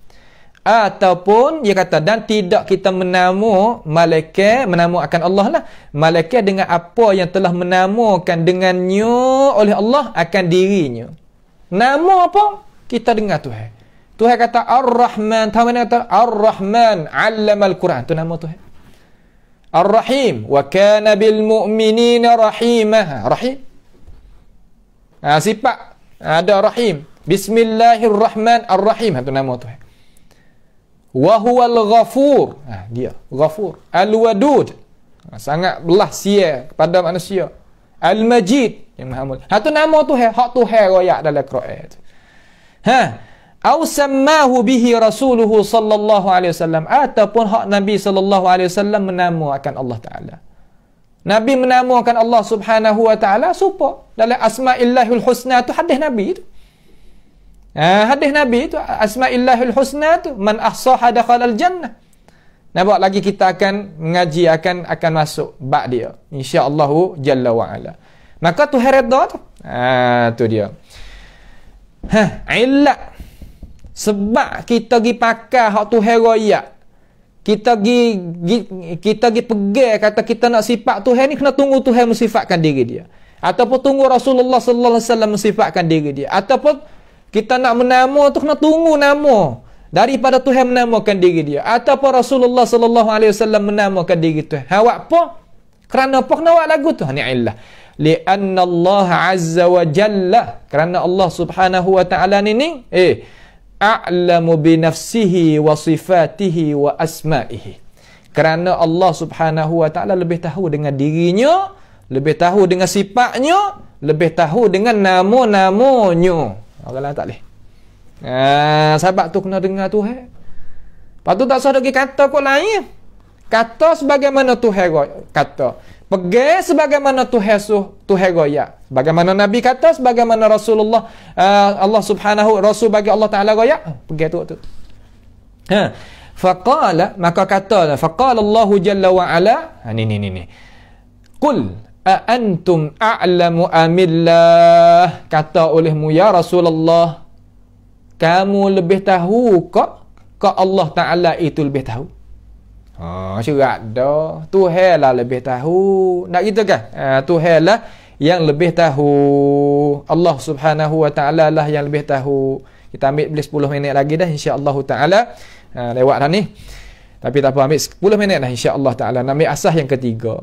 ataupun dia kata dan tidak kita menamu malaikat menamu akan Allah lah malaikat dengan apa yang telah menamukan dengannya oleh Allah akan dirinya namu apa kita dengar Tuhan Tuhan kata Ar-Rahman tahu mana kata Ar-Rahman Allama Al-Quran tu nama Tuhan Ar-Rahim wa kana bil mu'minina rahimah rahim ha, sifat ada rahim Bismillahirrahmanirrahim itu ha, nama Tuhan wa al ghafur ah dia ghafur al wadud ha, sangat belah sia kepada manusia al majid yang maha mulia satu ha, nama tu hak tu hak royak dalam quran ha au sammahu bihi rasuluhu sallallahu alaihi wasallam ataupun hak nabi sallallahu alaihi wasallam menamakan Allah taala nabi menamakan Allah subhanahu wa taala supa dalam asmaillahul husna tu hadis nabi tu Eh, hadis Nabi tu Asmaillahul Husna tu man ahsaha dakhalal jannah. Nampak lagi kita akan mengaji akan akan masuk bab dia. Insya-Allah jalla wa ala. Maka tu heredah tu. Ha tu dia. Ha illah sebab kita pergi pakai hak tu heroiat. Kita pergi kita pergi pegang kata kita nak sifat Tuhan ni kena tunggu Tuhan mensifatkan diri dia. Ataupun tunggu Rasulullah sallallahu alaihi wasallam mensifatkan diri dia. Ataupun kita nak menama tu kena tunggu nama daripada Tuhan menamakan diri dia ataupun Rasulullah sallallahu alaihi wasallam menamakan diri tu. Ha apa? Kerana apa kena buat lagu tu? Ni illah. Lianna Allah azza wa jalla kerana Allah subhanahu wa ta'ala ni ni eh a'lamu bi nafsihi wa sifatihi wa asma'ihi. Kerana Allah subhanahu wa ta'ala lebih tahu dengan dirinya, lebih tahu dengan sifatnya, lebih tahu dengan nama-namanya. Orang lain tak boleh. Eh, sahabat tu kena dengar tu. Eh? Lepas tu tak usah pergi kata kot lain. Kata sebagaimana tu herok. Kata. Pergi sebagaimana tu hesuh tu ya. Bagaimana Nabi kata, sebagaimana Rasulullah uh, Allah subhanahu Rasul bagi Allah Ta'ala ya. Pergi tu tu. Ha. Faqala, maka kata, lah, Faqala Allahu Jalla wa'ala. Ha, ni, ni, ni, ni. Kul, antum a'lamu amillah kata olehmu ya Rasulullah kamu lebih tahu ke ke Allah Ta'ala itu lebih tahu ha syurat dah tuhailah lebih tahu nak kita kan ha, tuhailah yang lebih tahu Allah Subhanahu Wa Ta'ala lah yang lebih tahu kita ambil beli 10 minit lagi dah insyaAllah Ta'ala ha, lewat dah ni tapi tak apa ambil 10 minit dah insyaAllah Ta'ala nak ambil asah yang ketiga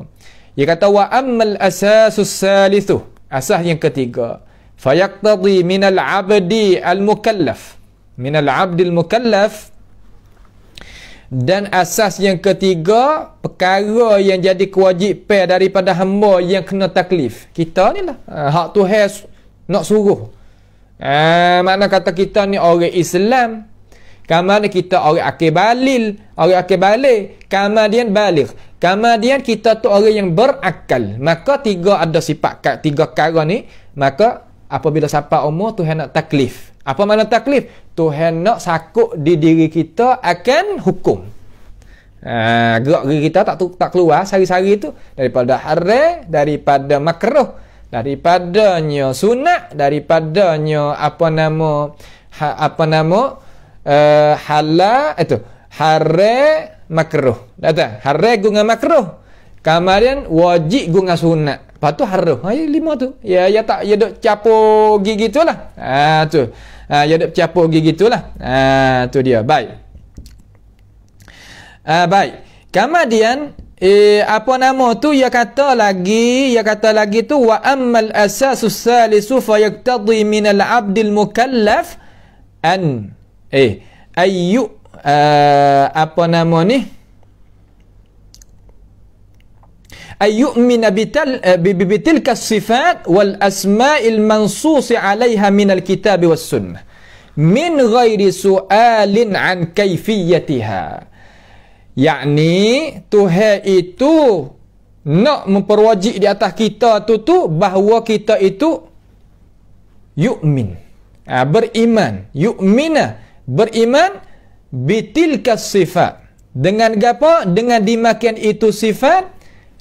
dia kata wa ammal asasus salithu. Asas yang ketiga. Fayaqtadi min al-'abdi al-mukallaf. Min al-'abdi al-mukallaf. Dan asas yang ketiga, perkara yang jadi kewajipan daripada hamba yang kena taklif. Kita ni lah. Ah, hak tu has nak suruh. Eh, makna kata kita ni orang Islam. Kamu kita orang akibalil orang akan balik kemudian balik kemudian kita tu orang yang berakal maka tiga ada sifat tiga kata ni maka apabila siapa umur tu hendak taklif apa makna taklif Tu hendak sakuk di diri kita akan hukum Uh, gerak kita tak, tu, tak keluar sehari-hari tu daripada hari daripada makruh daripadanya sunat daripadanya apa nama ha, apa nama uh, halal itu eh, hare makruh. Dah tak? Hare guna makruh. Kemudian wajib guna sunat. Lepas tu haruh. Ha, ya, lima tu. Ya, ya tak. Ya duk capur gigi tu lah. Ha, tu. Ha, ya duk capur gigi tu lah. Ha, tu dia. Baik. Ha, baik. Kemudian, eh, apa nama tu? Ya kata lagi. Ya kata lagi tu. Wa ammal asasus salisu fa yaktadhi minal abdil mukallaf an. Eh. Ayyuk Eh, apa nama ni ayu'mina bital eh, bi bitilka sifat wal asma'il mansusi 'alayha min alkitab was sunnah min ghairi su'alin an kayfiyatiha yakni tuhan itu nak memperwajik di atas kita tu tu bahawa kita itu yu'min ha, beriman yu'mina beriman bitilka sifat dengan gapo dengan dimakian itu sifat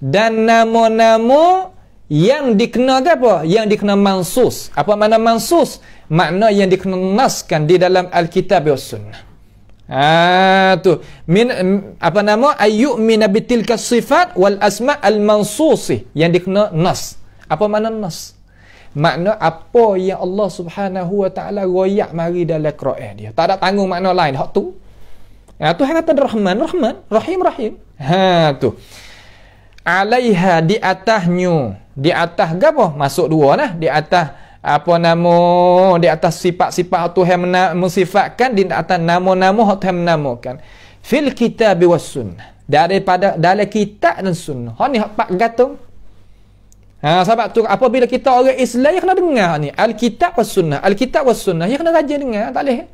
dan nama-nama yang dikenal gapo yang dikenal mansus apa makna mansus makna yang dikenal naskan di dalam alkitab was sunnah ha tu min apa nama ayyumin bitilka sifat wal asma al mansus yang dikenal nas apa makna nas makna apa yang Allah Subhanahu wa taala royak mari dalam Quran dia tak ada tanggung makna lain hak tu Ya, Tuhan kata Rahman, Rahman, Rahim, Rahim. Ha tu. Alaiha di atasnya. Di atas gapo? Masuk dua lah. Di atas apa nama? Di atas sifat-sifat Tuhan mena- mensifatkan di atas nama-nama Tuhan menamakan. Fil kitab was sunnah. Daripada dalam kitab dan sunnah. Ha ni pak gatung. Ha sebab tu apabila kita orang Islam ya kena dengar ni. Al kitab was sunnah. Al kitab was sunnah. Ya kena rajin dengar, tak leh. Ya?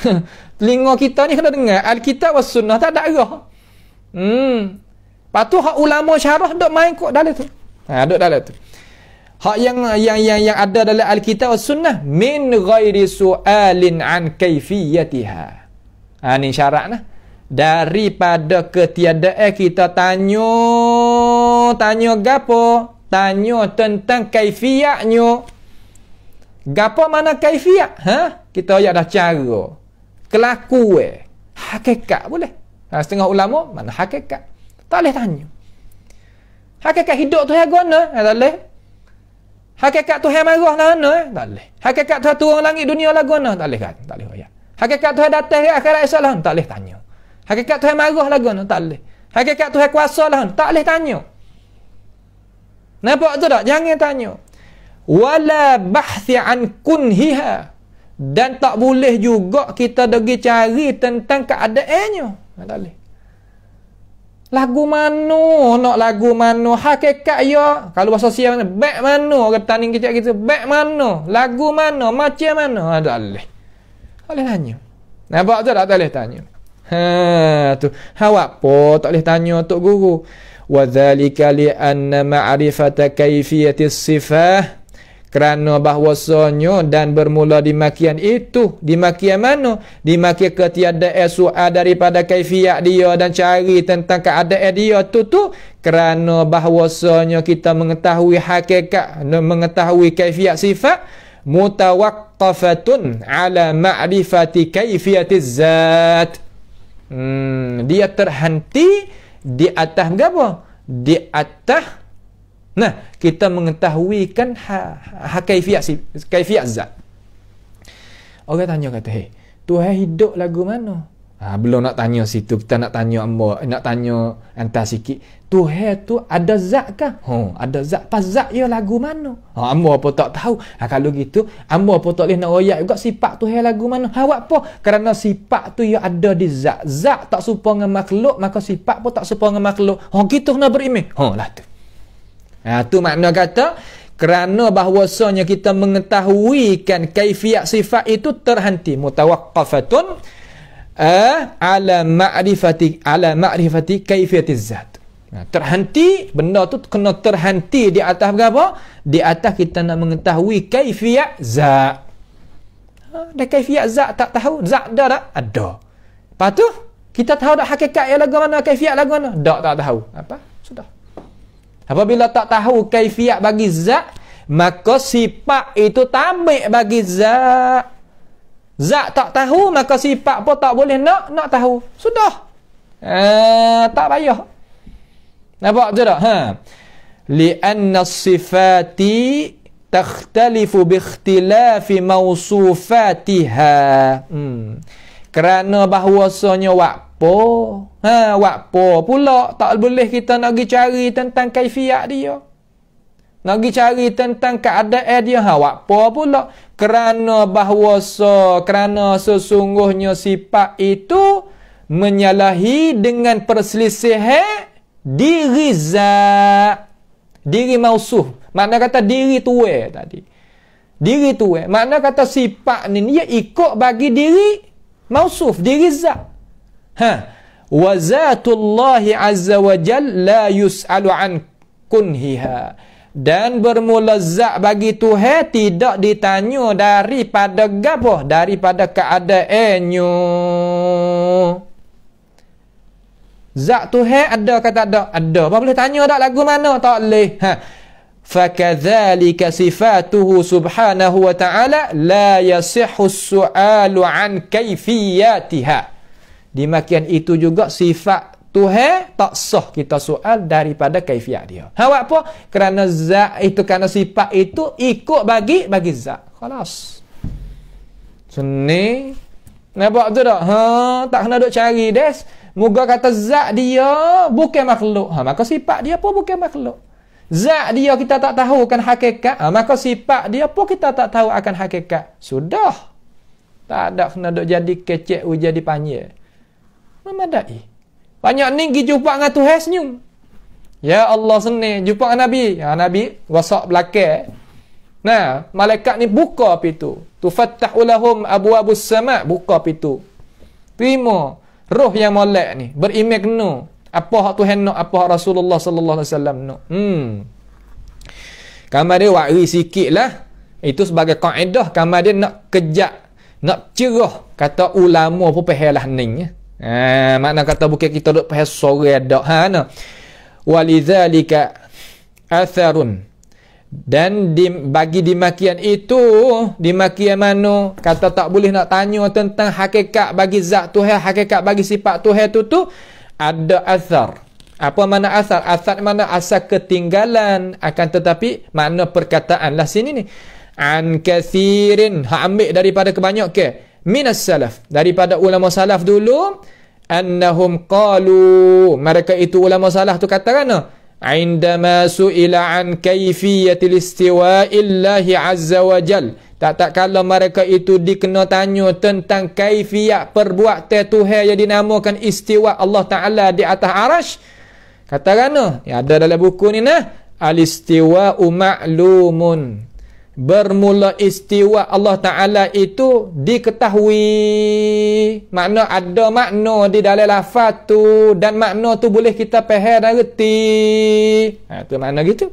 *laughs* telinga kita ni kena dengar Alkitab was sunnah tak ada arah hmm lepas tu hak ulama syarah duk main kot dalam tu ha, duk dalam tu hak yang yang yang yang ada dalam Alkitab was sunnah min ghairi su'alin an kaifiyatiha ha, ni syarat lah daripada ketiadaan eh, kita tanya tanya gapo tanya tentang kaifiatnya gapo mana kaifiat ha kita ayat dah cara kelaku eh. Hakikat boleh. Ha, setengah ulama, mana hakikat? Tak boleh tanya. Hakikat hidup tu yang guna? Ha, tak boleh. Hakikat tu yang marah nak mana? Eh? Tak boleh. Hakikat tu yang eh, turun langit dunia lah guna? Tak boleh kan? Tak boleh. Ya. Hakikat tu yang datang ke akhirat esok lah? Tak boleh tanya. Hakikat tu yang marah lah guna? Tak boleh. Hakikat tu yang kuasa lah? Tak boleh tanya. Nampak tu tak? Jangan tanya. Wala bahthi an kunhiha. Dan tak boleh juga kita pergi cari tentang keadaannya. Ha, tak boleh. Lagu mana nak lagu mana? Hakikat ya. Kalau bahasa siang mana? Bek mana? Kata ni kecil kita. Bek mana? Lagu mana? Macam mana? Ha, tak boleh. Tak boleh tanya. Nampak tu tak boleh tanya. Ha tu. Ha apa tak boleh tanya untuk guru. Wa dhalika li anna ma'rifata kayfiyati sifah kerana bahwasanya dan bermula di makian itu. di makian mana? Di makian ketiadaan eh, soal daripada kaifiat dia dan cari tentang keadaan dia tu tu. Kerana bahwasanya kita mengetahui hakikat mengetahui kaifiat sifat. Mutawakafatun ala ma'rifati kaifiat zat. Hmm, dia terhenti di atas apa? Di atas Nah, kita mengetahui kan ha, ha, kaifiat si, kaifiat zat. Orang tanya kata, "Hei, Tuhan hidup lagu mana?" Ha, belum nak tanya situ, kita nak tanya ambo, nak tanya entah sikit. Tuhan tu ada zat kah? Ha, huh, ada zat. Pas zat ya lagu mana? Ha, ambo apa tak tahu. Ha, kalau gitu, ambo apa tak boleh nak royak juga sifat Tuhan lagu mana? Ha, apa? Kerana sifat tu ya ada di zat. Zat tak serupa dengan makhluk, maka sifat pun tak serupa dengan makhluk. Ha, gitu nak berimej. Ha, huh, lah tu. Ha, tu makna kata, kerana bahwasanya kita mengetahui kan kaifiat sifat itu terhenti. Mutawakafatun eh, ala ma'rifati, ala ma'rifati kaifiatiz zat. Ha, terhenti, benda tu kena terhenti di atas berapa? Di atas kita nak mengetahui kaifiat zat. Ha, dah kaifiat zat tak tahu? Zat ada tak? Ada. Lepas kita tahu dah hakikat yang lagu mana, kaifiat lagu mana? Tak, tak tahu. Apa? Sudah. Apabila tak tahu kaifiat bagi zat, maka sifat itu tambik bagi zat. Zat tak tahu, maka sifat pun tak boleh nak, nak tahu. Sudah. Eh, tak payah. Nampak tu tak? Ha. Lianna sifati takhtalifu bikhtilafi mausufatiha. Hmm. Kerana bahawasanya waktu apa? Ha, buat apa pula tak boleh kita nak pergi cari tentang kaifiat dia? Nak pergi cari tentang keadaan dia? Ha, buat apa pula? Kerana bahawa kerana sesungguhnya sifat itu menyalahi dengan perselisihan diri zat. Diri mausuh. Makna kata diri tuwe tadi. Diri tuwe. Makna kata sifat ni, dia ikut bagi diri mausuf, diri zat. Ha. Wa zatullahi azza wa jal la yus'alu an kunhiha. Dan bermula zat bagi Tuhan tidak ditanya daripada gapoh daripada keadaannya. Zat Tuhan ada kata tak ada? Ada. Apa boleh tanya tak lagu mana? Tak boleh. Ha. فَكَذَلِكَ صِفَاتُهُ سُبْحَانَهُ وَتَعَالَى لَا يَصِحُ السُّؤَالُ عَنْ كَيْفِيَاتِهَا Dimakian itu juga sifat Tuhan tak sah kita soal daripada kaifiat dia. Ha apa? Kerana zat itu kerana sifat itu ikut bagi bagi zat. Khalas. Seni. Nampak tu tak? Ha, tak kena duk cari des. Moga kata zat dia bukan makhluk. Ha, maka sifat dia pun bukan makhluk. Zat dia kita tak tahu akan hakikat. Ha, maka sifat dia pun kita tak tahu akan hakikat. Sudah. Tak ada kena duk jadi kecek ujian dipanjir memadai. Banyak ni pergi jumpa dengan Tuhan senyum. Ya Allah senih jumpa dengan Nabi. Ya Nabi gosok belakang. Eh. Nah, malaikat ni buka tu Tufattahu Abu Abu sama' buka itu. Terima roh yang molek ni berimek no. Apa hak Tuhan nak, apa hak Rasulullah sallallahu alaihi wasallam nak. Hmm. Kamar dia wa'i sikitlah. Itu sebagai kaedah kamar dia nak kejak, nak cerah kata ulama pun pahalah ning. Ya. Ha, makna kata bukan kita duk pahas sore dak ha ana. Walizalika atharun dan di, bagi dimakian itu dimakian mana kata tak boleh nak tanya tentang hakikat bagi zat Tuhan eh, hakikat bagi sifat Tuhan eh, tu tu ada asar apa mana asar asar mana asal ketinggalan akan tetapi mana perkataan lah sini ni an kathirin ha ambil daripada kebanyakan ke minas salaf daripada ulama salaf dulu annahum qalu mereka itu ulama salaf tu kata kan indama suila an kayfiyat istiwa illahi azza wa jal tak tak kalau mereka itu dikena tanya tentang kaifiat perbuatan Tuhan yang dinamakan istiwa Allah taala di atas arasy kata kan ada dalam buku ni nah al istiwa ma'lumun bermula istiwa Allah Ta'ala itu diketahui makna ada makna di dalam lafaz tu dan makna tu boleh kita faham dan reti ha, tu makna gitu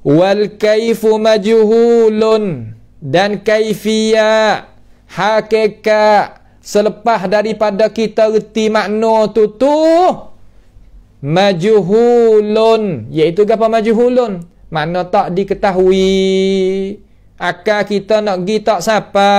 wal kaifu majhulun dan kaifiyah hakikat selepas daripada kita reti makna tu tu majhulun iaitu apa majhulun mana tak diketahui. Akal kita nak pergi tak siapa.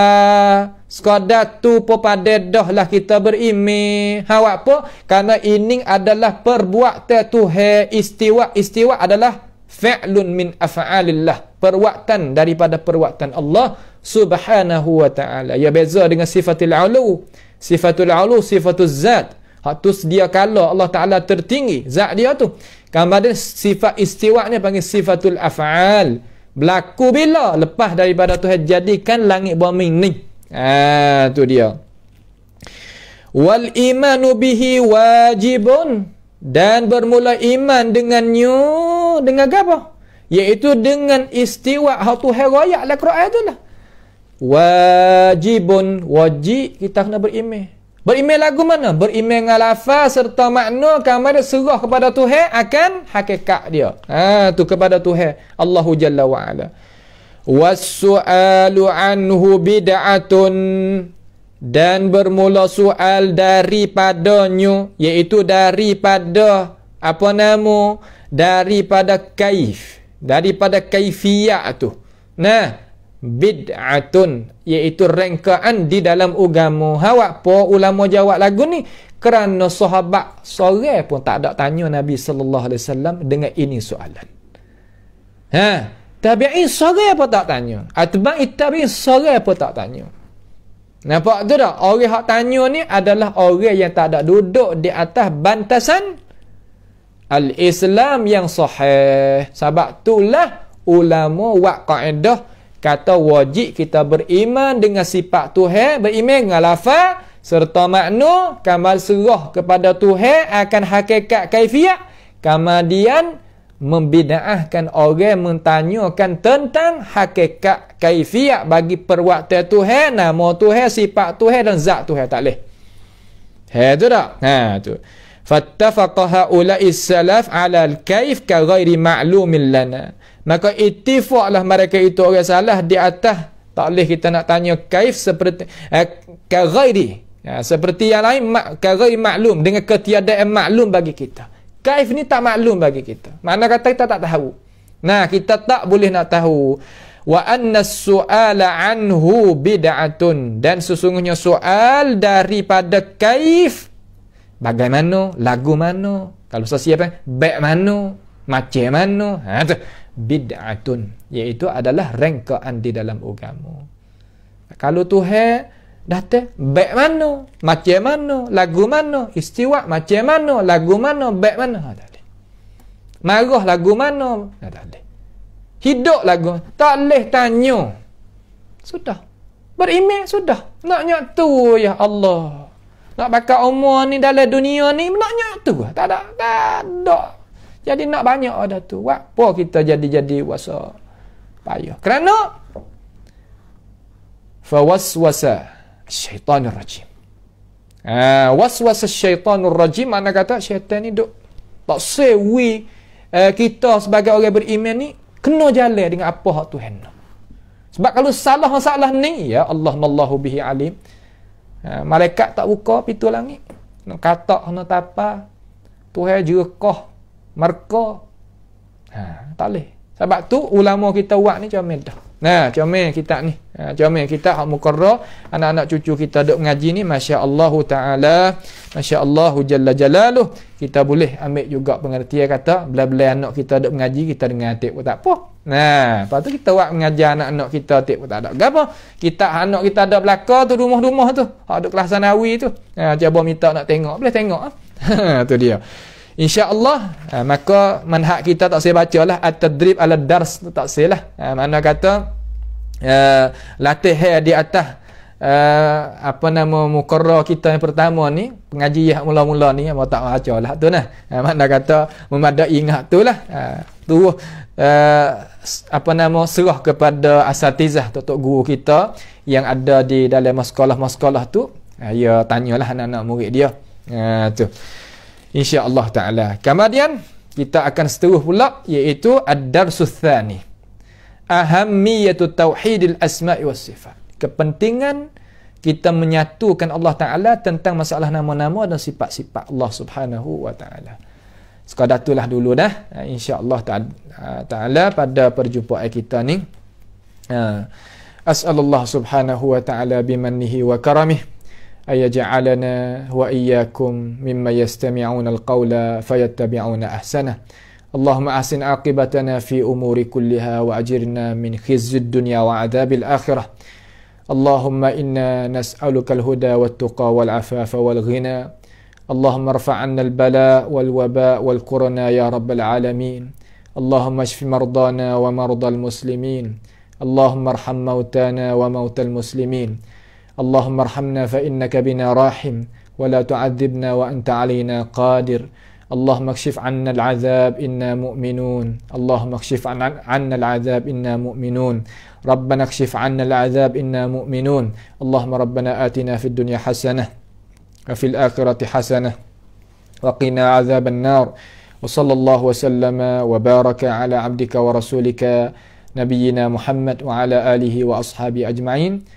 Sekadar tu pun pada dah lah kita berimi. Hawa apa? Karena ini adalah perbuatan Tuhan. Istiwa-istiwa adalah fa'lun min afaalillah Perbuatan daripada perbuatan Allah subhanahu wa ta'ala. Ya beza dengan sifatul alu. Sifatul alu, sifatul zat. Hak tu dia kala Allah Ta'ala tertinggi. Zat dia tu. Gambar dia sifat istiwa' ni panggil sifatul af'al. Berlaku bila lepas daripada Tuhan jadikan langit bumi ni. Ah ha, tu dia. Wal imanu bihi wajibun dan bermula iman dengan dengannya dengan apa? Yaitu dengan istiwa hak tu hayat Al-Quran tu lah. Wajibun wajib kita kena beriman. Berimel lagu mana? Berimel dengan lafaz serta makna kamar dia serah kepada Tuhan akan hakikat dia. Ha tu kepada Tuhan Allahu Jalla wa Ala. anhu bid'atun dan bermula soal daripadanya iaitu daripada apa nama daripada kaif daripada kaifiat tu nah bid'atun iaitu rengkaan di dalam agama. Hawa apa ulama jawab lagu ni? Kerana sahabat sorang pun tak ada tanya Nabi sallallahu alaihi wasallam dengan ini soalan. Ha, tabi'in sorang pun tak tanya? Atba'i tabi'in sorang pun tak tanya? Nampak tu tak? Orang yang tanya ni adalah orang yang tak ada duduk di atas bantasan Al-Islam yang sahih. Sebab itulah ulama wa kaedah kata wajib kita beriman dengan sifat Tuhan, beriman dengan lafaz serta makna kamal serah kepada Tuhan akan hakikat kaifiat kemudian membidaahkan orang mentanyakan tentang hakikat kaifiat bagi perwaktu Tuhan nama Tuhan sifat Tuhan dan zat Tuhan tak leh ha tu dak ha tu fattafaqa haula'is salaf 'ala al-kaif ka ghairi ma'lumin lana maka ittifaklah mereka itu orang salah di atas tak boleh kita nak tanya kaif seperti eh, ka ya, seperti yang lain mak, ka maklum dengan ketiadaan maklum bagi kita kaif ni tak maklum bagi kita mana kata kita tak tahu nah kita tak boleh nak tahu wa anna su'ala anhu bid'atun dan sesungguhnya soal daripada kaif bagaimana lagu mana kalau sesiapa baik mana macam mana ha bid'atun iaitu adalah rengkaan di dalam agama kalau Tuhan datang baik mana macam mana lagu mana istiwa macam mana lagu mana baik mana ha, tak ada marah lagu mana ha, tak ada hidup lagu tak boleh tanya sudah berimek sudah nak nyak tu ya Allah nak pakai umur ni dalam dunia ni nak nyak tu tak ada tak ada jadi nak banyak ada tu. Apa kita jadi-jadi wasa payah? Kerana fawaswasa syaitanur rajim. Ah, ha, waswasa syaitanur rajim mana kata syaitan ni duk tak sewi eh, kita sebagai orang beriman ni kena jalan dengan apa hak Tuhan nak. Sebab kalau salah salah ni ya Allah mallahu bihi alim. Ha, malaikat tak buka pintu langit. Nak kata kena tapa Tuhan jerkah mereka ha, tak boleh sebab tu ulama kita buat ni comel dah nah ha, comel kita ni ha, comel kita hak mukarrar anak-anak cucu kita duk mengaji ni masya-Allah taala masya-Allah jalla jalaluh kita boleh ambil juga pengertian kata bila-bila anak kita duk mengaji kita dengar tip pun tak apa nah ha, lepas tu kita buat mengajar anak-anak kita tip pun tak ada gapo kita anak kita ada belaka tu rumah-rumah tu hak duk kelas sanawi tu ha, cuba minta nak tengok boleh tengok ah. *laughs* ha? tu dia InsyaAllah eh, Maka manhak kita tak saya baca lah At-tadrib ala dars Tak saya lah eh, Mana kata eh, Latih di atas eh, Apa nama Mukarra kita yang pertama ni Pengaji yang mula-mula ni Apa tak baca lah tu lah eh, Mana kata Memadai ingat tu lah eh, Tu eh, Apa nama Serah kepada asatizah Tok-tok guru kita Yang ada di dalam sekolah-sekolah tu eh, Ya tanyalah anak-anak murid dia eh, Tu insya-Allah taala. Kemudian kita akan seterus pula iaitu ad-darsus tsani. Ahammiyatu tauhidil asma'i was sifat. Kepentingan kita menyatukan Allah taala tentang masalah nama-nama dan sifat-sifat Allah Subhanahu wa taala. Sekadar itulah dulu dah. Ha, Insya-Allah ha, taala pada perjumpaan kita ni. Uh, As'alullah subhanahu wa ta'ala bimannihi wa karamih. أن يجعلنا وإياكم ممن يستمعون القول فيتبعون أحسنه اللهم أحسن عاقبتنا في أمور كلها وأجرنا من خزي الدنيا وعذاب الآخرة اللهم إنا نسألك الهدى والتقى والعفاف والغنى اللهم ارفع عنا البلاء والوباء والكورونا يا رب العالمين اللهم اشف مرضانا ومرضى المسلمين اللهم ارحم موتانا وموتى المسلمين اللهم ارحمنا فإنك بنا راحم ولا تعذبنا وأنت علينا قادر اللهم اكشف عنا العذاب إنا مؤمنون اللهم اكشف عنا العذاب إنا مؤمنون ربنا اكشف عنا العذاب إنا مؤمنون اللهم ربنا آتنا في الدنيا حسنة وفي الآخرة حسنة وقنا عذاب النار وصلى الله وسلم وبارك على عبدك ورسولك نبينا محمد وعلى آله وأصحابه أجمعين